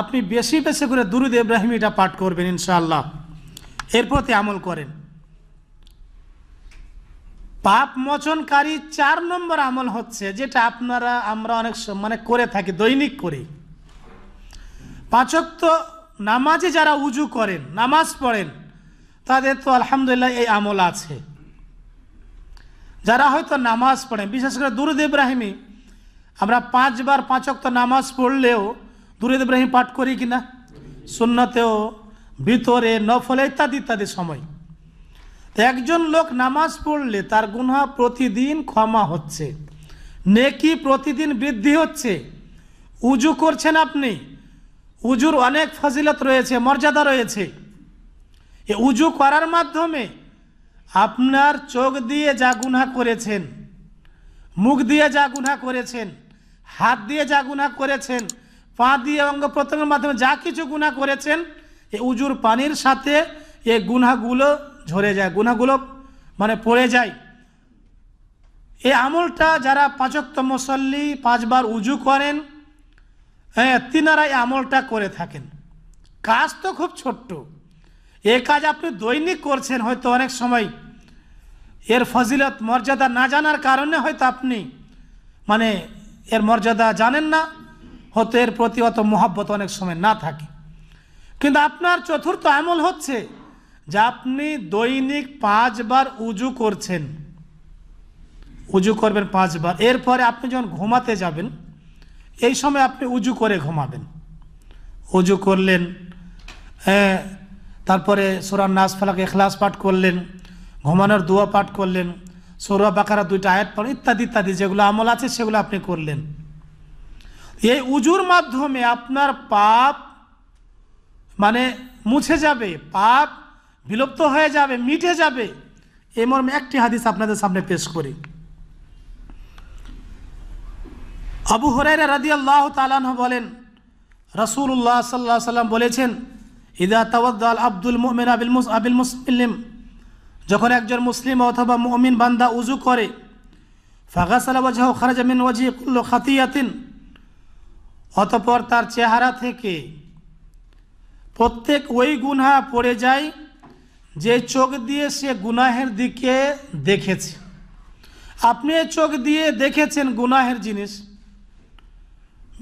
আপনি বেশি বেশি করে দুরুদ ইব্রাহিম এটা পাঠ করবেন ইনশাআল্লাহ এর প্রতি আমল করেন পাপ মোচনকারী চার নম্বর আমল হচ্ছে যেটা আপনারা আমরা অনেক মানে করে থাকি দৈনিক করি তো নামাজে যারা উজু করেন নামাজ পড়েন তাদের তো আলহামদুলিল্লাহ এই আমল আছে যারা হয়তো নামাজ পড়েন বিশেষ করে দুরুদ ইব্রাহিমী আমরা পাঁচবার তো নামাজ পড়লেও দুরুদ ইব্রাহিম পাঠ করি কিনা শূন্যতেও ভিতরে নফলে ইত্যাদি ইত্যাদি সময় একজন লোক নামাজ পড়লে তার গুনা প্রতিদিন ক্ষমা হচ্ছে নেকি প্রতিদিন বৃদ্ধি হচ্ছে উজু করছেন আপনি উজুর অনেক ফজিলত রয়েছে মর্যাদা রয়েছে এ উজু করার মাধ্যমে আপনার চোখ দিয়ে যা গুনহা করেছেন মুখ দিয়ে যা গুনহা করেছেন হাত দিয়ে যা গুনহা করেছেন পা দিয়ে অঙ্গ প্রত্যঙ্গের মাধ্যমে যা কিছু গুণা করেছেন এ উজুর পানির সাথে এ গুনাগুলো ঝরে যায় গুণাগুলো মানে পড়ে যায় এই আমলটা যারা পাঁচক্ত মুসল্লি পাঁচবার উজু করেন হ্যাঁ তিনারা এই আমলটা করে থাকেন কাজ তো খুব ছোট্ট এ কাজ আপনি দৈনিক করছেন হয়তো অনেক সময় এর ফজিলত মর্যাদা না জানার কারণে হয়তো আপনি মানে এর মর্যাদা জানেন না হয়তো এর প্রতি অত মহাব্বত অনেক সময় না থাকে কিন্তু আপনার চতুর্থ আমল হচ্ছে যে আপনি দৈনিক পাঁচবার উজু করছেন উজু করবেন পাঁচবার এরপরে আপনি যখন ঘুমাতে যাবেন এই সময় আপনি উজু করে ঘুমাবেন উজু করলেন তারপরে সোরার নাচ ফালাকে এখলাস পাঠ করলেন ঘুমানোর দোয়া পাঠ করলেন সৌরা বাকারা দুইটা আয়াত পড়েন ইত্যাদি ইত্যাদি যেগুলো আমল আছে সেগুলো আপনি করলেন এই উজুর মাধ্যমে আপনার পাপ মানে মুছে যাবে পাপ বিলুপ্ত হয়ে যাবে মিটে যাবে এ মর্মে একটি হাদিস আপনাদের সামনে পেশ করি আবু হরাইরা রাদি আল্লাহ তালান বলেন রসুল্লাহ সাল্লাহ সাল্লাম বলেছেন ইদা তাওয়াদ্দাল আব্দুল মোমেন আবিল মুস আবিল মুসলিম যখন একজন মুসলিম অথবা মমিন বান্দা উজু করে ফাগাসালাবাজাহ খারাজামিন ওয়াজি কুল্লো খাতিয়াতিন অতপর তার চেহারা থেকে প্রত্যেক ওই গুনহা পড়ে যায় যে চোখ দিয়ে সে গুনাহের দিকে দেখেছে আপনি চোখ দিয়ে দেখেছেন গুনাহের জিনিস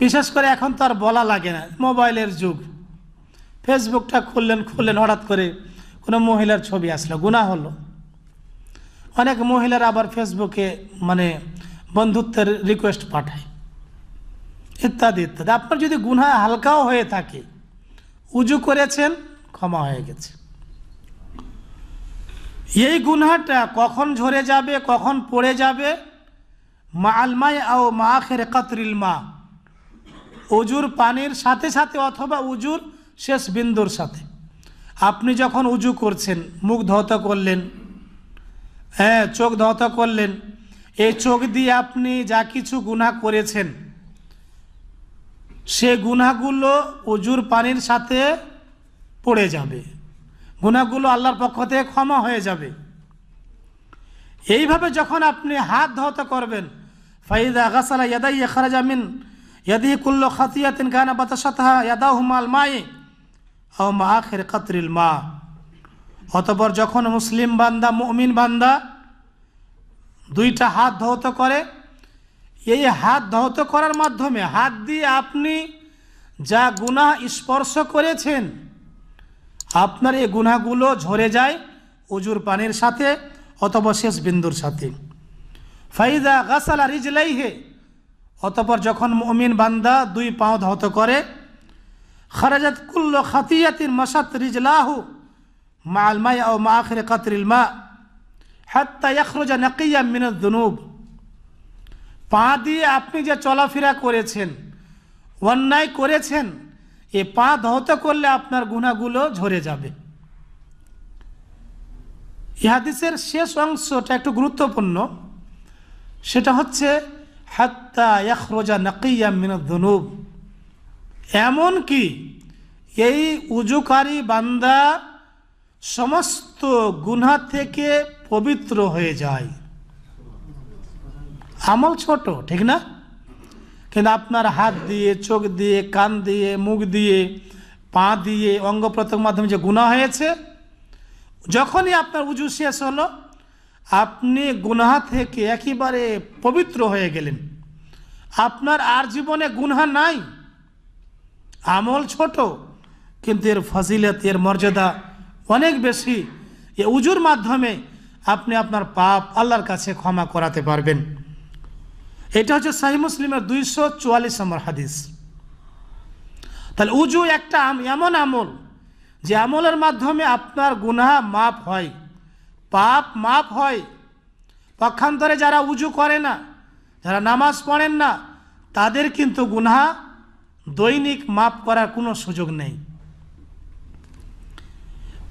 বিশেষ করে এখন তো আর বলা লাগে না মোবাইলের যুগ ফেসবুকটা খুললেন খুললেন হঠাৎ করে কোনো মহিলার ছবি আসলো গুণা হলো অনেক মহিলার আবার ফেসবুকে মানে বন্ধুত্বের রিকোয়েস্ট পাঠায় ইত্যাদি ইত্যাদি আপনার যদি গুণা হালকাও হয়ে থাকে উজু করেছেন ক্ষমা হয়ে গেছে এই গুনহাটা কখন ঝরে যাবে কখন পড়ে যাবে মা আলমাই আও মা খের কাতরিল মা উজুর পানির সাথে সাথে অথবা উজুর শেষ বিন্দুর সাথে আপনি যখন উজু করছেন মুখ ধত করলেন হ্যাঁ চোখ ধত করলেন এই চোখ দিয়ে আপনি যা কিছু গুনা করেছেন সে গুনাগুলো উজুর পানির সাথে পড়ে যাবে গুণাগুলো আল্লাহর পক্ষ থেকে ক্ষমা হয়ে যাবে এইভাবে যখন আপনি হাত ধত করবেন ফাইদা গাসালা ইয়াদাই খারাজামিন ইয়াদি কুল্লো খাতিয়াতিন গানা বাতাসাতহা ইয়াদা হুমাল মায়ে আও মা খের কাতরিল মা অতপর যখন মুসলিম বান্দা মুমিন বান্দা দুইটা হাত ধৌত করে এই হাত ধৌত করার মাধ্যমে হাত দিয়ে আপনি যা গুনাহ স্পর্শ করেছেন আপনার এই গুণাগুলো ঝরে যায় উজুর পানির সাথে অথবা শেষ বিন্দুর সাথে ফাইদা আর রিজলাই হে অতপর যখন মমিন বান্দা দুই পাও ধত করে খারাজাত কুল্ল খাতিয়াতির মশাত রিজলাহু মাল আলমাই ও মা আখরে কাতরিল মা হাত্তা ইয়খরোজা নাকিয়া মিনত দুনুব পা দিয়ে আপনি যে চলাফেরা করেছেন অন্যায় করেছেন এ পা ধৌত করলে আপনার গুণাগুলো ঝরে যাবে ইহাদিসের শেষ অংশটা একটু গুরুত্বপূর্ণ সেটা হচ্ছে হাত্তা ইয়াখরোজা নাকিয়া মিনদনুব এমন কি এই উজুকারী বান্দা সমস্ত গুনা থেকে পবিত্র হয়ে যায় আমল ছোট ঠিক না কিন্তু আপনার হাত দিয়ে চোখ দিয়ে কান দিয়ে মুখ দিয়ে পা দিয়ে অঙ্গ প্রত্যঙ্গ মাধ্যমে যে গুণা হয়েছে যখনই আপনার উজু শেষ হলো আপনি গুনহা থেকে একেবারে পবিত্র হয়ে গেলেন আপনার আর জীবনে গুনহা নাই আমল ছোট কিন্তু এর ফজিলত এর মর্যাদা অনেক বেশি এ উজুর মাধ্যমে আপনি আপনার পাপ আল্লাহর কাছে ক্ষমা করাতে পারবেন এটা হচ্ছে সাহি মুসলিমের দুইশো চুয়াল্লিশ নম্বর হাদিস তাহলে উজু একটা এমন আমল যে আমলের মাধ্যমে আপনার গুনা মাপ হয় পাপ মাপ হয় পক্ষান্তরে যারা উজু করে না যারা নামাজ পড়েন না তাদের কিন্তু গুনাহা দৈনিক মাপ করার কোনো সুযোগ নেই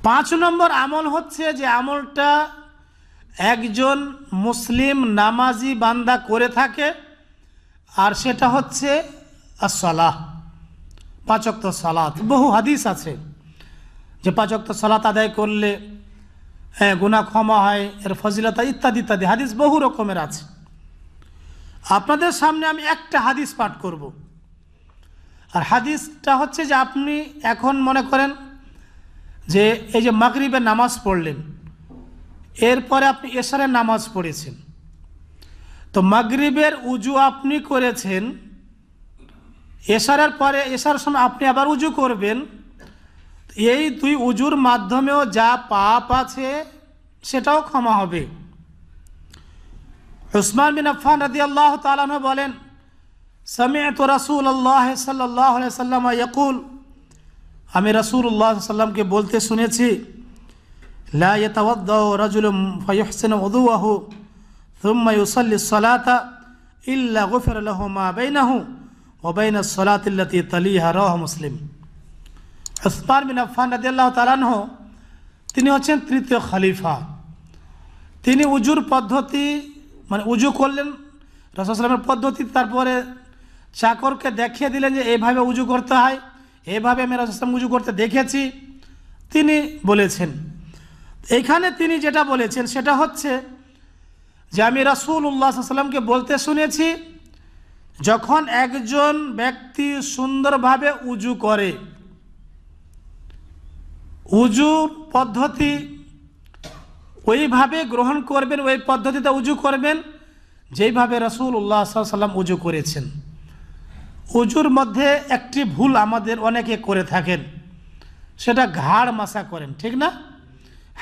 পাঁচ নম্বর আমল হচ্ছে যে আমলটা একজন মুসলিম নামাজি বান্দা করে থাকে আর সেটা হচ্ছে আসলাহ পাচক্ত সালাত বহু হাদিস আছে যে পাচক্ত সালাত আদায় করলে গুণা ক্ষমা হয় এর ফজিলতা ইত্যাদি ইত্যাদি হাদিস বহু রকমের আছে আপনাদের সামনে আমি একটা হাদিস পাঠ করব আর হাদিসটা হচ্ছে যে আপনি এখন মনে করেন যে এই যে মাগরিবের নামাজ পড়লেন এরপরে আপনি এশারের নামাজ পড়েছেন তো মাগরিবের উজু আপনি করেছেন এশারের পরে এশার সময় আপনি আবার উজু করবেন এই দুই উজুর মাধ্যমেও যা পাপ আছে সেটাও ক্ষমা হবে উসমান বিন আফান রাজি আল্লাহ তালাহ বলেন তো রাসুল আল্লাহ সাল্লাহ সাল্লাম ইয়কুল আমি রাসুল সাল্লামকে বলতে শুনেছি لا يتوضأ رجل فيحسن وضوءه ثم يصلي الصلاة إلا غفر له ما بينه وبين الصلاة التي تليها رواه مسلم উসমান বিন আফান রাজি আল্লাহ তালানহ তিনি হচ্ছেন তৃতীয় খলিফা তিনি উজুর পদ্ধতি মানে উজু করলেন রসুলামের পদ্ধতি তারপরে চাকরকে দেখিয়ে দিলেন যে এইভাবে উজু করতে হয় এইভাবে আমি রসুলাম উজু করতে দেখেছি তিনি বলেছেন এইখানে তিনি যেটা বলেছেন সেটা হচ্ছে যে আমি রাসুল উল্লাহ সাল্লামকে বলতে শুনেছি যখন একজন ব্যক্তি সুন্দরভাবে উজু করে উজুর পদ্ধতি ওইভাবে গ্রহণ করবেন ওই পদ্ধতিতে উজু করবেন যেইভাবে রসুল উল্লাহ সাল্লাম উজু করেছেন উজুর মধ্যে একটি ভুল আমাদের অনেকে করে থাকেন সেটা ঘাড় মাসা করেন ঠিক না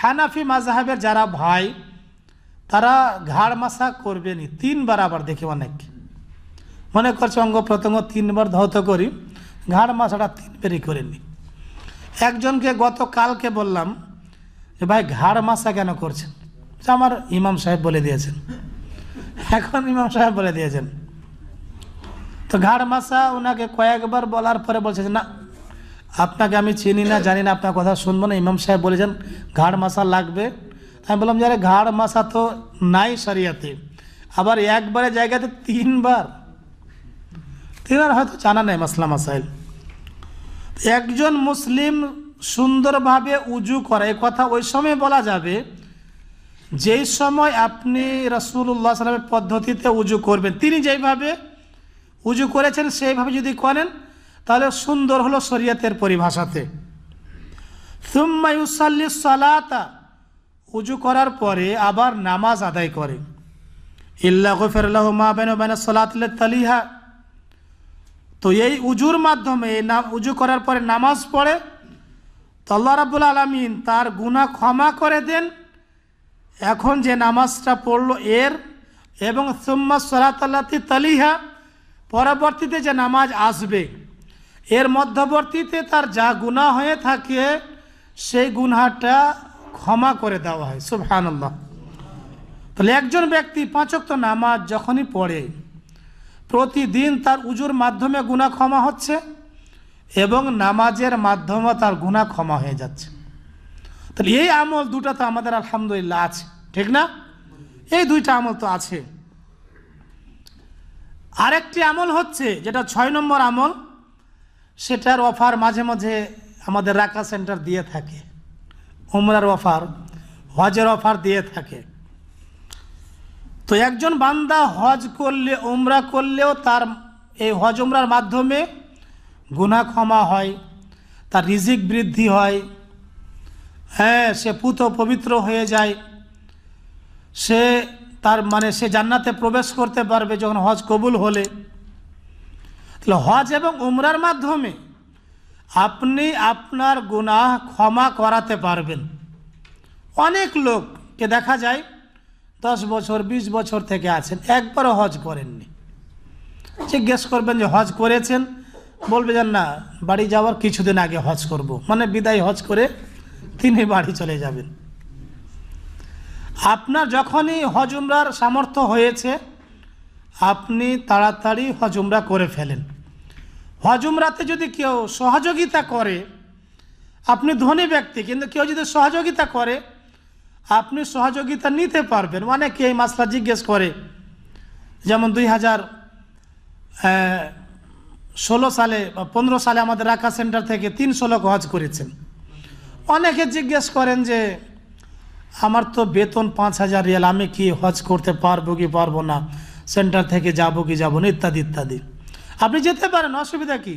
হ্যানাফি মাজহাবের যারা ভাই তারা ঘাড় মাসা করবেনি তিনবার আবার দেখি অনেক মনে করছে অঙ্গ প্রত্যঙ্গ তিনবার ধত করি ঘাড় মাসাটা তিনবারই করেনি একজনকে গতকালকে বললাম যে ভাই ঘাড় মাসা কেন করছেন আমার ইমাম সাহেব বলে দিয়েছেন এখন ইমাম সাহেব বলে দিয়েছেন তো ঘাড় মাসা ওনাকে কয়েকবার বলার পরে বলছে না আপনাকে আমি চিনি না জানি না আপনার কথা শুনবো না ইমাম সাহেব বলেছেন ঘাড় মাসা লাগবে আমি বললাম যে আরে ঘাড় মাসা তো নাই সারিয়াতে আবার একবারে জায়গাতে তিনবার তিনবার হয়তো জানা নেই মাসলাম মাসাইল একজন মুসলিম সুন্দরভাবে উজু করা এ কথা ওই সময় বলা যাবে যেই সময় আপনি রসুল্লাহ সালামের পদ্ধতিতে উজু করবেন তিনি যেইভাবে উজু করেছেন সেইভাবে যদি করেন তাহলে সুন্দর হলো শরীয়তের পরিভাষাতে সুম্মায়ুসাল্লি সালাতা উজু করার পরে আবার নামাজ আদায় করে ইল্লা গফিরাল্লাহ মা বেন বেন সালাতলে তালিহা তো এই উজুর মাধ্যমে না উজু করার পরে নামাজ পড়ে তো আল্লাহ রাবুল আলমিন তার গুণা ক্ষমা করে দেন এখন যে নামাজটা পড়ল এর এবং সোম্মা সলাত আল্লাহ তালিহা পরবর্তীতে যে নামাজ আসবে এর মধ্যবর্তীতে তার যা গুণা হয়ে থাকে সেই গুনহাটা ক্ষমা করে দেওয়া হয় আনন্দ তাহলে একজন ব্যক্তি পাঁচক্ত নামাজ যখনই পড়ে প্রতিদিন তার উজুর মাধ্যমে গুণা ক্ষমা হচ্ছে এবং নামাজের মাধ্যমে তার গুণা ক্ষমা হয়ে যাচ্ছে তাহলে এই আমল দুটা তো আমাদের আলহামদুলিল্লাহ আছে ঠিক না এই দুইটা আমল তো আছে আরেকটি আমল হচ্ছে যেটা ছয় নম্বর আমল সেটার অফার মাঝে মাঝে আমাদের রাকা সেন্টার দিয়ে থাকে উমরার অফার হজের অফার দিয়ে থাকে তো একজন বান্দা হজ করলে উমরা করলেও তার এই হজ উমরার মাধ্যমে গুণা ক্ষমা হয় তার রিজিক বৃদ্ধি হয় হ্যাঁ সে পুত পবিত্র হয়ে যায় সে তার মানে সে জান্নাতে প্রবেশ করতে পারবে যখন হজ কবুল হলে হজ এবং উমরার মাধ্যমে আপনি আপনার গুনাহ ক্ষমা করাতে পারবেন অনেক লোককে দেখা যায় দশ বছর ২০ বছর থেকে আছেন একবারও হজ করেননি জিজ্ঞেস করবেন যে হজ করেছেন বলবে যান না বাড়ি যাওয়ার কিছুদিন আগে হজ করব। মানে বিদায় হজ করে তিনি বাড়ি চলে যাবেন আপনার যখনই হজমরার সামর্থ্য হয়েছে আপনি তাড়াতাড়ি হজমরা করে ফেলেন হজুমরাতে যদি কেউ সহযোগিতা করে আপনি ধনী ব্যক্তি কিন্তু কেউ যদি সহযোগিতা করে আপনি সহযোগিতা নিতে পারবেন অনেকে এই মাসলা জিজ্ঞেস করে যেমন দুই হাজার ষোলো সালে বা পনেরো সালে আমাদের রাখা সেন্টার থেকে তিনশো লোক হজ করেছেন অনেকে জিজ্ঞেস করেন যে আমার তো বেতন পাঁচ হাজার রিয়াল আমি কি হজ করতে পারবো কি পারবো না সেন্টার থেকে যাবো কি যাবো না ইত্যাদি ইত্যাদি আপনি যেতে পারেন অসুবিধা কি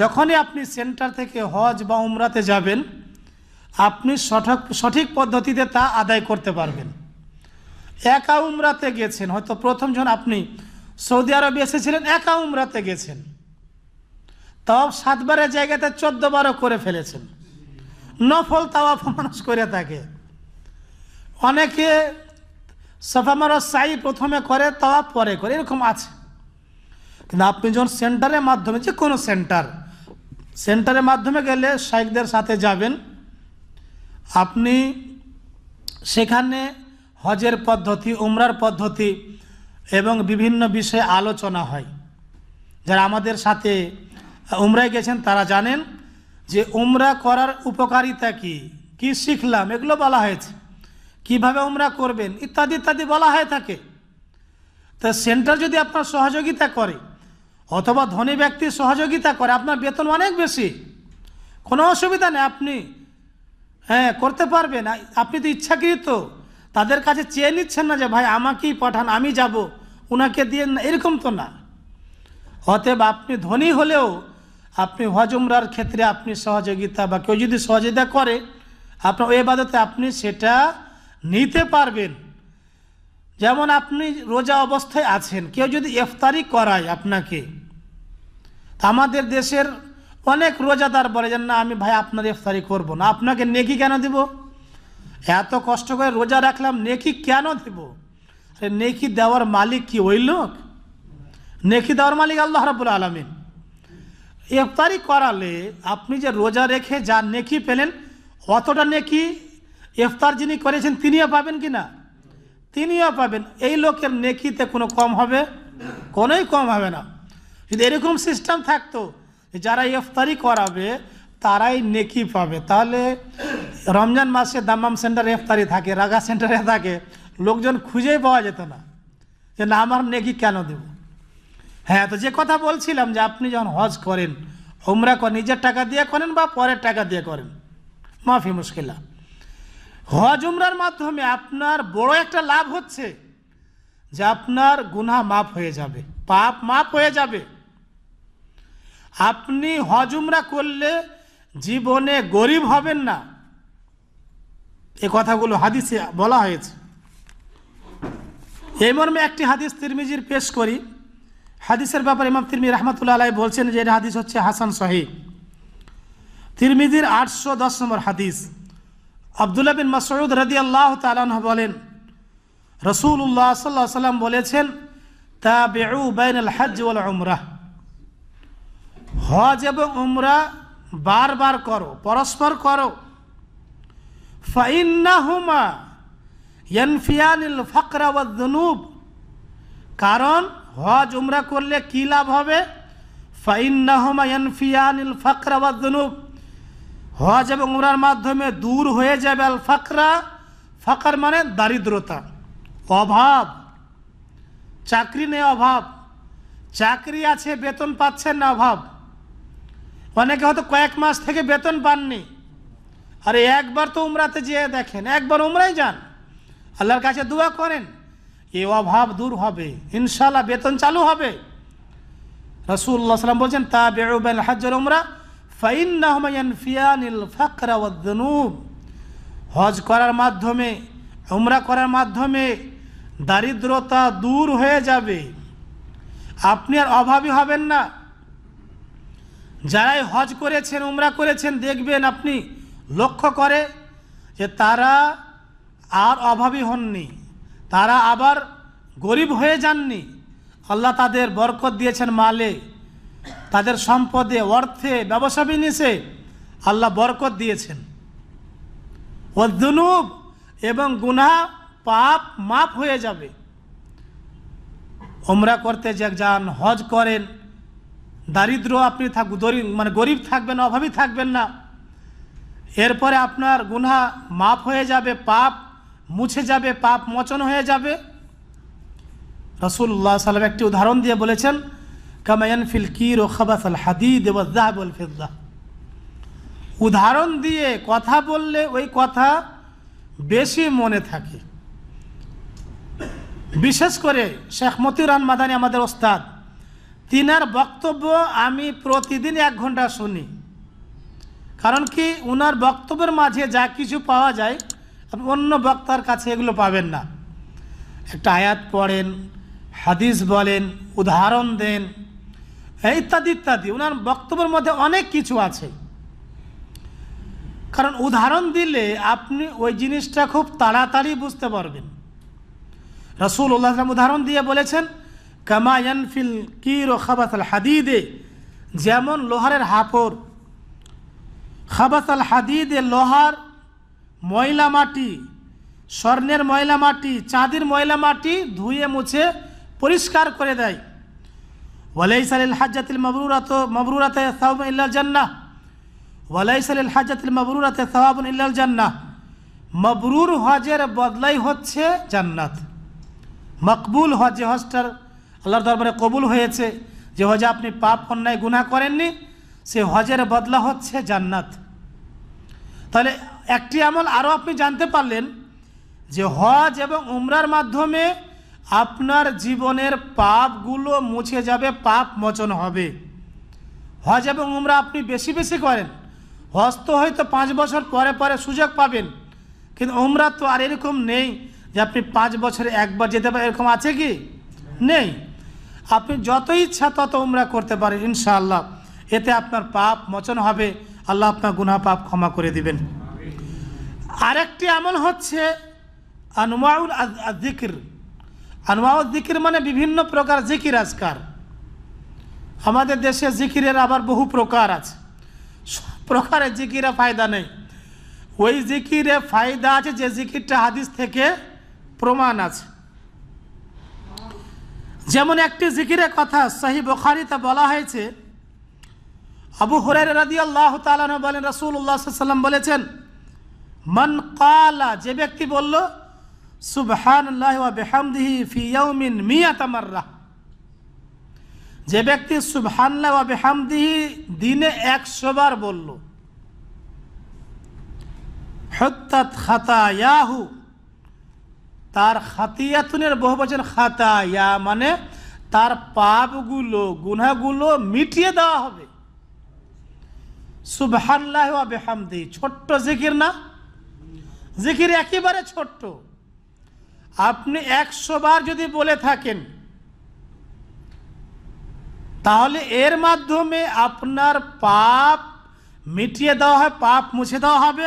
যখনই আপনি সেন্টার থেকে হজ বা উমরাতে যাবেন আপনি সঠক সঠিক পদ্ধতিতে তা আদায় করতে পারবেন একা উমরাতে গেছেন হয়তো প্রথম জন আপনি সৌদি আরবে এসেছিলেন একা উমরাতে গেছেন তাও সাতবারের জায়গাতে চোদ্দবারও করে ফেলেছেন নফল তাও মানুষ করে থাকে অনেকে সফামার সাই প্রথমে করে তাওয়া পরে করে এরকম আছে কিন্তু আপনি যখন সেন্টারের মাধ্যমে যে কোনো সেন্টার সেন্টারের মাধ্যমে গেলে শাইকদের সাথে যাবেন আপনি সেখানে হজের পদ্ধতি উমরার পদ্ধতি এবং বিভিন্ন বিষয়ে আলোচনা হয় যারা আমাদের সাথে উমরায় গেছেন তারা জানেন যে উমরা করার উপকারিতা কি কি শিখলাম এগুলো বলা হয়েছে কিভাবে উমরা করবেন ইত্যাদি ইত্যাদি বলা হয়ে থাকে তা সেন্টার যদি আপনার সহযোগিতা করে অথবা ধনী ব্যক্তি সহযোগিতা করে আপনার বেতন অনেক বেশি কোনো অসুবিধা নেই আপনি হ্যাঁ করতে পারবেন আপনি তো ইচ্ছাকৃত তাদের কাছে চেয়ে নিচ্ছেন না যে ভাই আমাকেই পাঠান আমি যাব ওনাকে দিয়ে না এরকম তো না অতএব আপনি ধনী হলেও আপনি হজমরার ক্ষেত্রে আপনি সহযোগিতা বা কেউ যদি সহযোগিতা করে আপনার ওই বাদতে আপনি সেটা নিতে পারবেন যেমন আপনি রোজা অবস্থায় আছেন কেউ যদি ইফতারি করায় আপনাকে আমাদের দেশের অনেক রোজাদার বলে যেন না আমি ভাই আপনার ইফতারি করব না আপনাকে নেকি কেন দিব এত কষ্ট করে রোজা রাখলাম নেকি কেন দেব আরে নেকি দেওয়ার মালিক কি ওই লোক নেকি দেওয়ার মালিক আল্লাহ রাবুল আলমিন ইফতারি করালে আপনি যে রোজা রেখে যা নেকি পেলেন অতটা নেকি ইফতার যিনি করেছেন তিনিও পাবেন কি না তিনিও পাবেন এই লোকের নেকিতে কোনো কম হবে কোনোই কম হবে না যদি এরকম সিস্টেম থাকতো যারা ইফতারি করাবে তারাই নেকি পাবে তাহলে রমজান মাসে দামাম সেন্টারে ইফতারি থাকে রাগা সেন্টারে থাকে লোকজন খুঁজেই পাওয়া যেত না যে না আমার নেকি কেন দেব হ্যাঁ তো যে কথা বলছিলাম যে আপনি যখন হজ করেন হোমরা করেন নিজের টাকা দিয়ে করেন বা পরের টাকা দিয়ে করেন মাফি মুশকিলা হজ উমরার মাধ্যমে আপনার বড় একটা লাভ হচ্ছে যে আপনার গুনা মাফ হয়ে যাবে পাপ মাফ হয়ে যাবে আপনি হজুমরা করলে জীবনে গরিব হবেন না এ কথাগুলো হাদিসে বলা হয়েছে এই মর্মে একটি হাদিস তিরমিজির পেশ করি হাদিসের ব্যাপারে ইমাম তিরমি রহমতুল্লাহ আলাই বলছেন যে এটা হাদিস হচ্ছে হাসান সহি তিরমিজির আটশো দশ নম্বর হাদিস আবদুল্লা বিন মাসুদ রদি আল্লাহ তালাহ বলেন রসুল উল্লাহ সাল্লাহ সাল্লাম বলেছেন তা বেউ বাইন আল হজ ওয়াল উমরাহ হজ এবং উমরা বারবার করো পরস্পর করো ফাইন্নাহুমা কারণ হজ উমরা করলে কী লাভ হবে ফাইন্নাহুমা ইয়ানফিয়ানিল হজ এবং উমরার মাধ্যমে দূর হয়ে যাবে আল ফাকরা ফাকার মানে দারিদ্রতা অভাব চাকরি নেই অভাব চাকরি আছে বেতন পাচ্ছেন না অভাব অনেকে হয়তো কয়েক মাস থেকে বেতন পাননি আরে একবার তো উমরাতে যেয়ে দেখেন একবার উমরাই যান আল্লাহর কাছে দোয়া করেন এ অভাব দূর হবে ইনশাল্লাহ বেতন চালু হবে রসুল্লাহ সাল্লাম বলছেন তা বেরোবেন হাজর উমরা হজ করার মাধ্যমে উমরা করার মাধ্যমে দারিদ্রতা দূর হয়ে যাবে আপনি আর অভাবী হবেন না যারাই হজ করেছেন উমরা করেছেন দেখবেন আপনি লক্ষ্য করে যে তারা আর অভাবী হননি তারা আবার গরিব হয়ে যাননি আল্লাহ তাদের বরকত দিয়েছেন মালে তাদের সম্পদে অর্থে ব্যবসা বিনিসে আল্লাহ বরকত দিয়েছেন অধ্যনুব এবং গুনা পাপ মাপ হয়ে যাবে ওমরা করতে যে যান হজ করেন দারিদ্র আপনি থাক মানে গরিব থাকবেন অভাবী থাকবেন না এরপরে আপনার গুনা মাপ হয়ে যাবে পাপ মুছে যাবে পাপ মোচন হয়ে যাবে রসুল্লাহ সাল্লাম একটি উদাহরণ দিয়ে বলেছেন কামায়ান ফিলকির ও খাবাস আল হাদি ওয়াজাহাবুল ফিদ্দা উদাহরণ দিয়ে কথা বললে ওই কথা বেশি মনে থাকে বিশেষ করে শেখ রান মাদানি আমাদের ওস্তাদ তিনার বক্তব্য আমি প্রতিদিন এক ঘন্টা শুনি কারণ কি ওনার বক্তব্যের মাঝে যা কিছু পাওয়া যায় আপনি অন্য বক্তার কাছে এগুলো পাবেন না একটা আয়াত পড়েন হাদিস বলেন উদাহরণ দেন ইত্যাদি ইত্যাদি ওনার বক্তব্যের মধ্যে অনেক কিছু আছে কারণ উদাহরণ দিলে আপনি ওই জিনিসটা খুব তাড়াতাড়ি বুঝতে পারবেন রসুল উল্লাহ উদাহরণ দিয়ে বলেছেন কামায়ানফিল কির ও খাবাসাল হাদিদে যেমন লোহারের হাপড় খাবাসাল হাদিদে লোহার ময়লা মাটি স্বর্ণের ময়লা মাটি চাঁদির ময়লা মাটি ধুয়ে মুছে পরিষ্কার করে দেয় ওয়ালাইসালিল হাজাতিল মবরুরাত মবরুরাতে সাহাব ইল্লাল ওয়ালাই ওয়ালাইসালিল হাজাতিল মবরুরাতে সাহাবুন ইল্লাল জান্না মবরুর হজের বদলাই হচ্ছে জান্নাত মকবুল হজ হজটার আল্লাহর দরবারে কবুল হয়েছে যে হজে আপনি পাপ অন্যায় গুণা করেননি সে হজের বদলা হচ্ছে জান্নাত তাহলে একটি আমল আরও আপনি জানতে পারলেন যে হজ এবং উমরার মাধ্যমে আপনার জীবনের পাপগুলো মুছে যাবে পাপ মোচন হবে হজ এবং উমরা আপনি বেশি বেশি করেন হজ তো হয়তো পাঁচ বছর পরে পরে সুযোগ পাবেন কিন্তু উমরা তো আর এরকম নেই যে আপনি পাঁচ বছরে একবার যেতে পারেন এরকম আছে কি নেই আপনি যত ইচ্ছা তত উমরা করতে পারেন ইনশাআল্লাহ এতে আপনার পাপ মোচন হবে আল্লাহ আপনার গুনা পাপ ক্ষমা করে দিবেন আরেকটি আমল হচ্ছে আনুমাউল জিকির আনুমাউল জিকির মানে বিভিন্ন প্রকার জিকির আজকার আমাদের দেশে জিকিরের আবার বহু প্রকার আছে প্রকারের জিকিরে ফায়দা নেই ওই জিকিরে ফায়দা আছে যে জিকিরটা হাদিস থেকে প্রমাণ আছে যেমন একটি জিকিরের কথা সাহি বখারিতে বলা হয়েছে আবু হরের রাদি আল্লাহ তালান বলেন রসুল্লাহ সাল্লাম বলেছেন মন কালা যে ব্যক্তি বলল সুবহানাল্লাহ ওয়া বিহামদিহি ফি ইয়াউমিন মিয়াত যে ব্যক্তি সুবহানাল্লাহ ওয়া বিহামদিহি দিনে একশোবার বার বলল হুত্তাত খাতায়াহু তার খাতিয়াতুনের বহু বছর খাতা ইয়া মানে তার পাপগুলো গুনাগুলো মিটিয়ে দেওয়া হবে সুবহানাল্লাহ বেহামদি ছোট্ট জিকির না জিকির একেবারে ছোট্ট আপনি একশো বার যদি বলে থাকেন তাহলে এর মাধ্যমে আপনার পাপ মিটিয়ে দেওয়া হয় পাপ মুছে দেওয়া হবে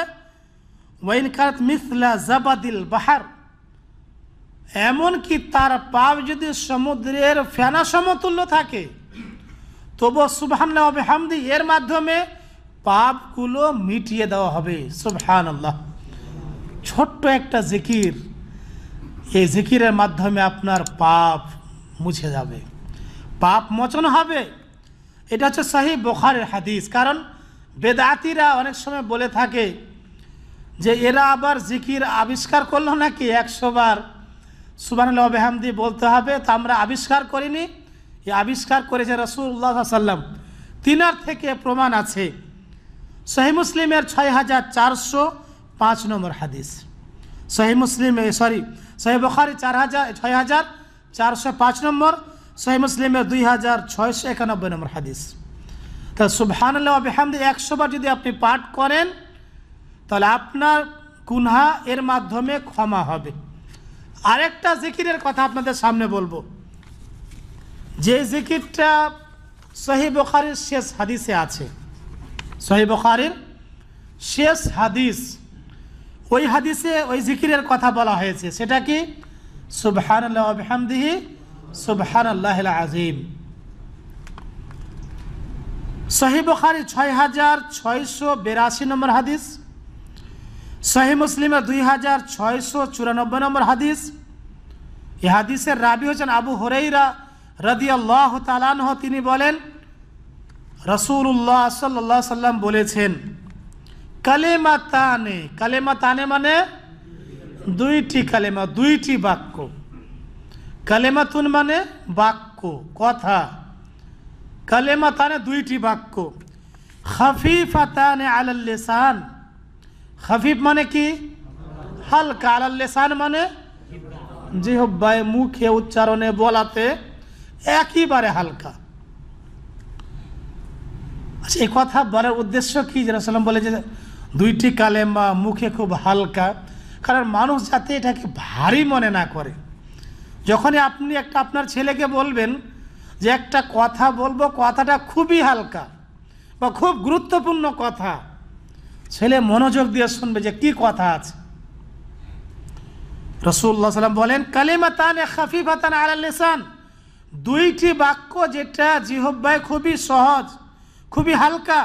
ওয়াইনকার মিসলা জাবাদিল বাহার এমনকি তার পাপ যদি সমুদ্রের ফেনা সমতুল্য থাকে তবু সুবহান হামদি এর মাধ্যমে পাপগুলো মিটিয়ে দেওয়া হবে সুবহান ছোট্ট একটা জিকির এই জিকিরের মাধ্যমে আপনার পাপ মুছে যাবে পাপ মোচন হবে এটা হচ্ছে সাহি বোখারের হাদিস কারণ বেদাতিরা অনেক সময় বলে থাকে যে এরা আবার জিকির আবিষ্কার করলো নাকি একশোবার বার সুবানুল্লাহ বেহামদি বলতে হবে তা আমরা আবিষ্কার করিনি এ আবিষ্কার করেছে রসুল্লাহ সাল্লাম তিনার থেকে প্রমাণ আছে সহি মুসলিমের ছয় হাজার চারশো পাঁচ নম্বর হাদিস সহি মুসলিম সরি সহি বখারি চার হাজার ছয় হাজার চারশো পাঁচ নম্বর সহি মুসলিমের দুই হাজার ছয়শো একানব্বই নম্বর হাদিস তা সুবহানাল্লাহ বেহামদি একশোবার যদি আপনি পাঠ করেন তাহলে আপনার কুনহা এর মাধ্যমে ক্ষমা হবে আরেকটা জিকিরের কথা আপনাদের সামনে বলবো যে জিকিরটা সহি বখারির শেষ হাদিসে আছে সহি বখারির শেষ হাদিস ওই হাদিসে ওই জিকিরের কথা বলা হয়েছে সেটা কি সুবহান আল্লাহামদিহি সুবহান আল্লাহ আজিম সহি বখারি ছয় হাজার ছয়শো বিরাশি নম্বর হাদিস সহি মুসলিমে দুই হাজার ছয়শো চুরানব্বই নম্বর হাদিস এ হাদিসের রাবি হচ্ছেন আবু হরেইরা রদি আল্লাহ তালানহ তিনি বলেন রসুল্লাহ সাল্লাহ সাল্লাম বলেছেন কালেমা তানে কালেমা তানে মানে দুইটি কালেমা দুইটি বাক্য কালেমাতুন মানে বাক্য কথা কালেমা তানে দুইটি বাক্য খাফিফা তানে আলাল্লেসান খাফিফ মানে কি হালকা লেসান মানে জিহব্বায় মুখে উচ্চারণে বলাতে একইবারে হালকা আচ্ছা এই কথা বলার উদ্দেশ্য কি জেরুসালাম বলে যে দুইটি বা মুখে খুব হালকা কারণ মানুষ যাতে এটাকে ভারী মনে না করে যখনই আপনি একটা আপনার ছেলেকে বলবেন যে একটা কথা বলবো কথাটা খুবই হালকা বা খুব গুরুত্বপূর্ণ কথা ছেলে মনোযোগ দিয়ে শুনবে যে কি কথা আছে রসুল্লাহ সাল্লাম বলেন কালিমাতান খাফিফাতান আলালিসান দুইটি বাক্য যেটা জিহব্বায় খুবই সহজ খুবই হালকা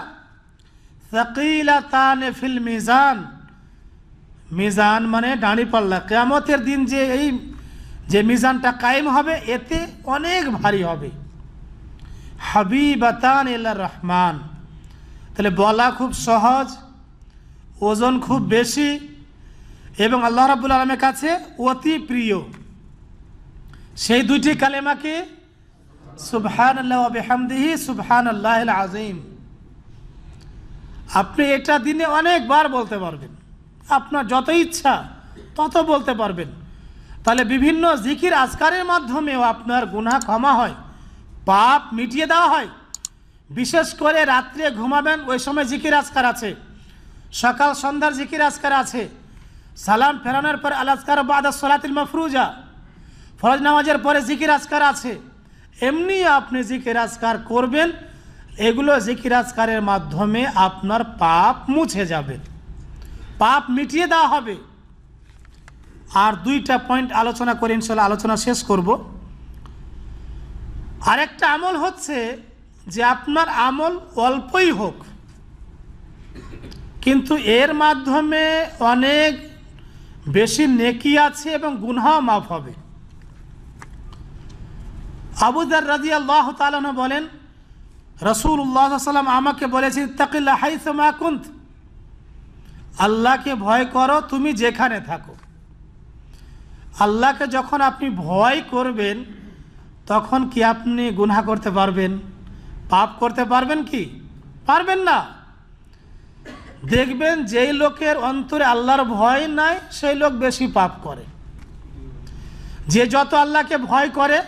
সাকিলাতান ফিল মিজান মিজান মানে পাল্লা কেমতের দিন যে এই যে মিজানটা কায়েম হবে এতে অনেক ভারী হবে হাবিবাতান এল্লা রহমান তাহলে বলা খুব সহজ ওজন খুব বেশি এবং আল্লাহ রাবুল আলমের কাছে অতি প্রিয় সেই দুইটি কালেমাকে সুবহান আল্লাহামদিহি বেহামদিহি সুবহান আল্লাহ আজিম আপনি এটা দিনে অনেকবার বলতে পারবেন আপনার যত ইচ্ছা তত বলতে পারবেন তাহলে বিভিন্ন জিকির আজকারের মাধ্যমেও আপনার গুনাহ ক্ষমা হয় পাপ মিটিয়ে দেওয়া হয় বিশেষ করে রাত্রে ঘুমাবেন ওই সময় জিকির আজকার আছে সকাল সন্ধ্যার জিকির আজকার আছে সালাম ফেরানোর পর আলাজকার বাদা সলাতিল মফরুজা ফরজ নামাজের পরে জিকির আজকার আছে এমনি আপনি জিকির আজকার করবেন এগুলো জিকির আজকারের মাধ্যমে আপনার পাপ মুছে যাবে পাপ মিটিয়ে দেওয়া হবে আর দুইটা পয়েন্ট আলোচনা করে ইনশাল্লাহ আলোচনা শেষ করব আরেকটা আমল হচ্ছে যে আপনার আমল অল্পই হোক কিন্তু এর মাধ্যমে অনেক বেশি নেকি আছে এবং গুনহাও মাফ হবে আবুদার রাজি আল্লাহ তালন বলেন রসুল উল্লাহ সাল্লাম আমাকে বলেছেন তাকিল্লা হাইসমা কুন্ত আল্লাহকে ভয় করো তুমি যেখানে থাকো আল্লাহকে যখন আপনি ভয় করবেন তখন কি আপনি গুনহা করতে পারবেন পাপ করতে পারবেন কি পারবেন না দেখবেন যেই লোকের অন্তরে আল্লাহর ভয় নাই সেই লোক বেশি পাপ করে যে যত আল্লাহকে ভয় করে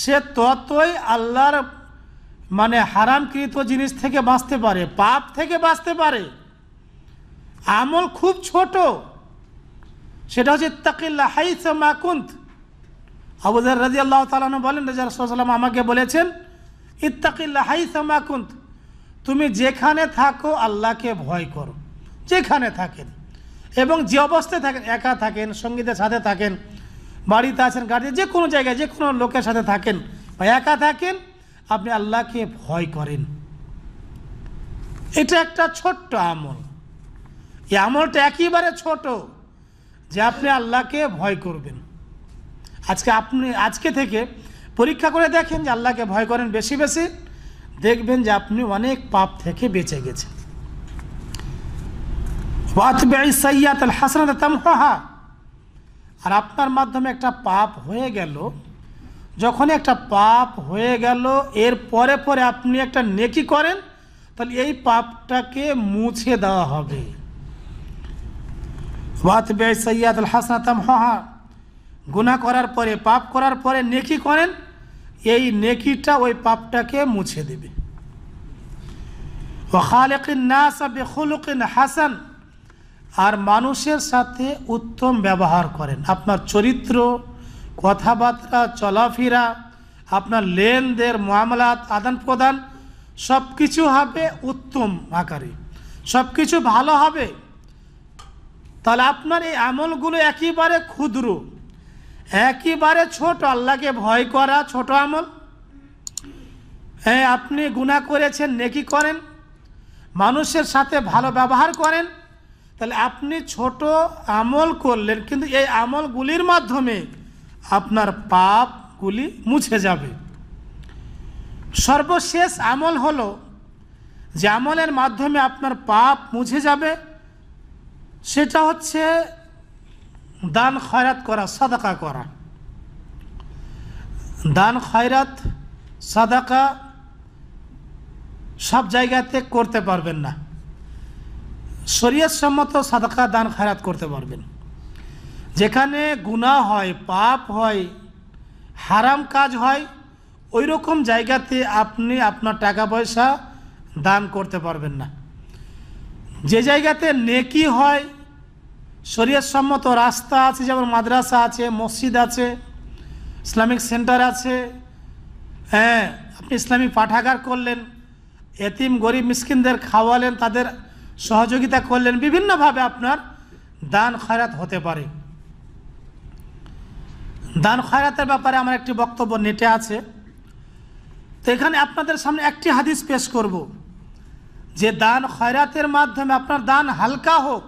সে ততই আল্লাহর মানে হারামকৃত জিনিস থেকে বাঁচতে পারে পাপ থেকে বাঁচতে পারে আমল খুব ছোট সেটা হচ্ছে তাকিল্লা হাইস মাকুন্ত আবুদার রাজি আল্লাহ তালন বলেন রাজা রসুল্লাম আমাকে বলেছেন ইত্তাকিল্লা হাইস মাকুন্ত তুমি যেখানে থাকো আল্লাহকে ভয় করো যেখানে থাকেন এবং যে অবস্থায় থাকেন একা থাকেন সঙ্গীতের সাথে থাকেন বাড়িতে আছেন গাড়িতে যে কোনো জায়গায় যে কোনো লোকের সাথে থাকেন বা একা থাকেন আপনি আল্লাহকে ভয় করেন এটা একটা ছোট্ট আমল এই আমলটা একেবারে ছোট যে আপনি আল্লাহকে ভয় করবেন আজকে আপনি আজকে থেকে পরীক্ষা করে দেখেন যে আল্লাহকে ভয় করেন বেশি বেশি দেখবেন যে আপনি অনেক পাপ থেকে বেঁচে গেছেন আর আপনার মাধ্যমে একটা পাপ হয়ে গেল যখন একটা পাপ হয়ে গেল এর পরে পরে আপনি একটা নেকি করেন তাহলে এই পাপটাকে মুছে দেওয়া হবে সৈয়াদ আল হাসনাত তামহা করার পরে পাপ করার পরে নেকি করেন এই নেকিটা ওই পাপটাকে মুছে দেবে হাসান আর মানুষের সাথে উত্তম ব্যবহার করেন আপনার চরিত্র কথাবার্তা চলাফেরা আপনার লেনদের মামলাত আদান প্রদান সব কিছু হবে উত্তম আকারে সব কিছু ভালো হবে তাহলে আপনার এই আমলগুলো একেবারে ক্ষুদ্র একেবারে ছোট আল্লাহকে ভয় করা ছোট আমল হ্যাঁ আপনি গুণা করেছেন নেকি করেন মানুষের সাথে ভালো ব্যবহার করেন তাহলে আপনি ছোট আমল করলেন কিন্তু এই আমলগুলির মাধ্যমে আপনার পাপগুলি মুছে যাবে সর্বশেষ আমল হল যে আমলের মাধ্যমে আপনার পাপ মুছে যাবে সেটা হচ্ছে দান খয়রাত করা সাদাকা করা দান খয়রাত সাদাকা সব জায়গাতে করতে পারবেন না শরীয়ত সম্মত সাদাকা দান খয়রাত করতে পারবেন যেখানে গুণা হয় পাপ হয় হারাম কাজ হয় ওই রকম জায়গাতে আপনি আপনার টাকা পয়সা দান করতে পারবেন না যে জায়গাতে নেকি হয় সম্মত রাস্তা আছে যেমন মাদ্রাসা আছে মসজিদ আছে ইসলামিক সেন্টার আছে হ্যাঁ আপনি ইসলামিক পাঠাগার করলেন এতিম গরিব মিসকিনদের খাওয়ালেন তাদের সহযোগিতা করলেন বিভিন্নভাবে আপনার দান খয়রাত হতে পারে দান খয়রাতের ব্যাপারে আমার একটি বক্তব্য নেটে আছে তো এখানে আপনাদের সামনে একটি হাদিস পেশ করব যে দান খয়রাতের মাধ্যমে আপনার দান হালকা হোক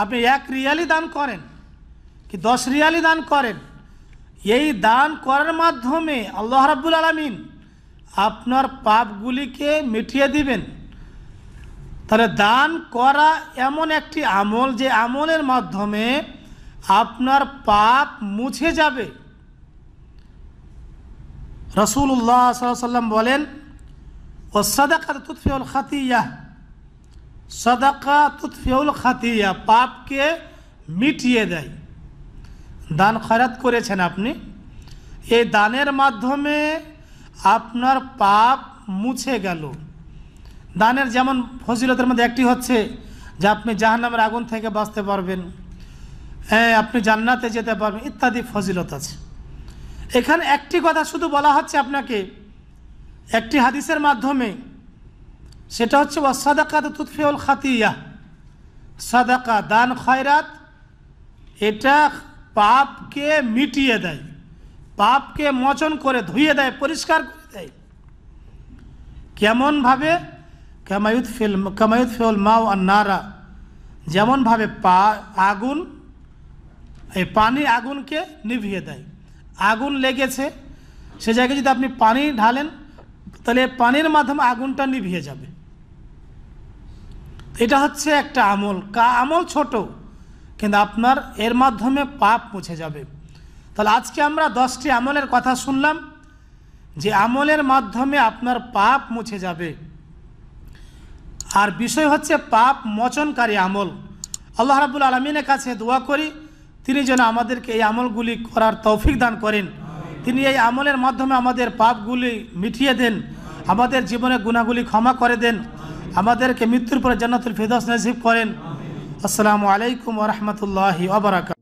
আপনি এক রিয়ালি দান করেন কি দশ রিয়ালি দান করেন এই দান করার মাধ্যমে আল্লাহ রাব্বুল আলমিন আপনার পাপগুলিকে মিটিয়ে দিবেন তাহলে দান করা এমন একটি আমল যে আমলের মাধ্যমে আপনার পাপ মুছে যাবে রসুল্লাহ সাল্লাম বলেন ওসাদা সাদাকাত তুৎফিউল খাতিয়া সাদাকা তুৎফেউল খাতিয়া পাপকে মিটিয়ে দেয় দান খরাত করেছেন আপনি এই দানের মাধ্যমে আপনার পাপ মুছে গেল দানের যেমন ফজিলতের মধ্যে একটি হচ্ছে যে আপনি জাহান্নামের আগুন থেকে বাঁচতে পারবেন হ্যাঁ আপনি জান্নাতে যেতে পারবেন ইত্যাদি ফজিলত আছে এখানে একটি কথা শুধু বলা হচ্ছে আপনাকে একটি হাদিসের মাধ্যমে সেটা হচ্ছে ও সাদাকাত তুৎফেউল খাতিয়া সাদাকা দান খয়রাত এটা পাপকে মিটিয়ে দেয় পাপকে মোচন করে ধুয়ে দেয় পরিষ্কার করে দেয় কেমনভাবে কামায়ুত ফিল কামায়ুত ফেউল মাও আর নারা যেমনভাবে পা আগুন এই পানি আগুনকে নিভিয়ে দেয় আগুন লেগেছে সে জায়গায় যদি আপনি পানি ঢালেন তাহলে পানির মাধ্যমে আগুনটা নিভিয়ে যাবে এটা হচ্ছে একটা আমল কা আমল ছোট কিন্তু আপনার এর মাধ্যমে পাপ মুছে যাবে তাহলে আজকে আমরা দশটি আমলের কথা শুনলাম যে আমলের মাধ্যমে আপনার পাপ মুছে যাবে আর বিষয় হচ্ছে পাপ মোচনকারী আমল আল্লাহ রাবুল আলমিনের কাছে দোয়া করি তিনি যেন আমাদেরকে এই আমলগুলি করার তৌফিক দান করেন তিনি এই আমলের মাধ্যমে আমাদের পাপগুলি মিটিয়ে দেন আমাদের জীবনে গুণাগুলি ক্ষমা করে দেন আমাদেরকে মৃত্যুর পরে জান্নাতুল ফেদাস নজিব করেন আসসালামু আলাইকুম রহমতুল্লাহি আবরাকাত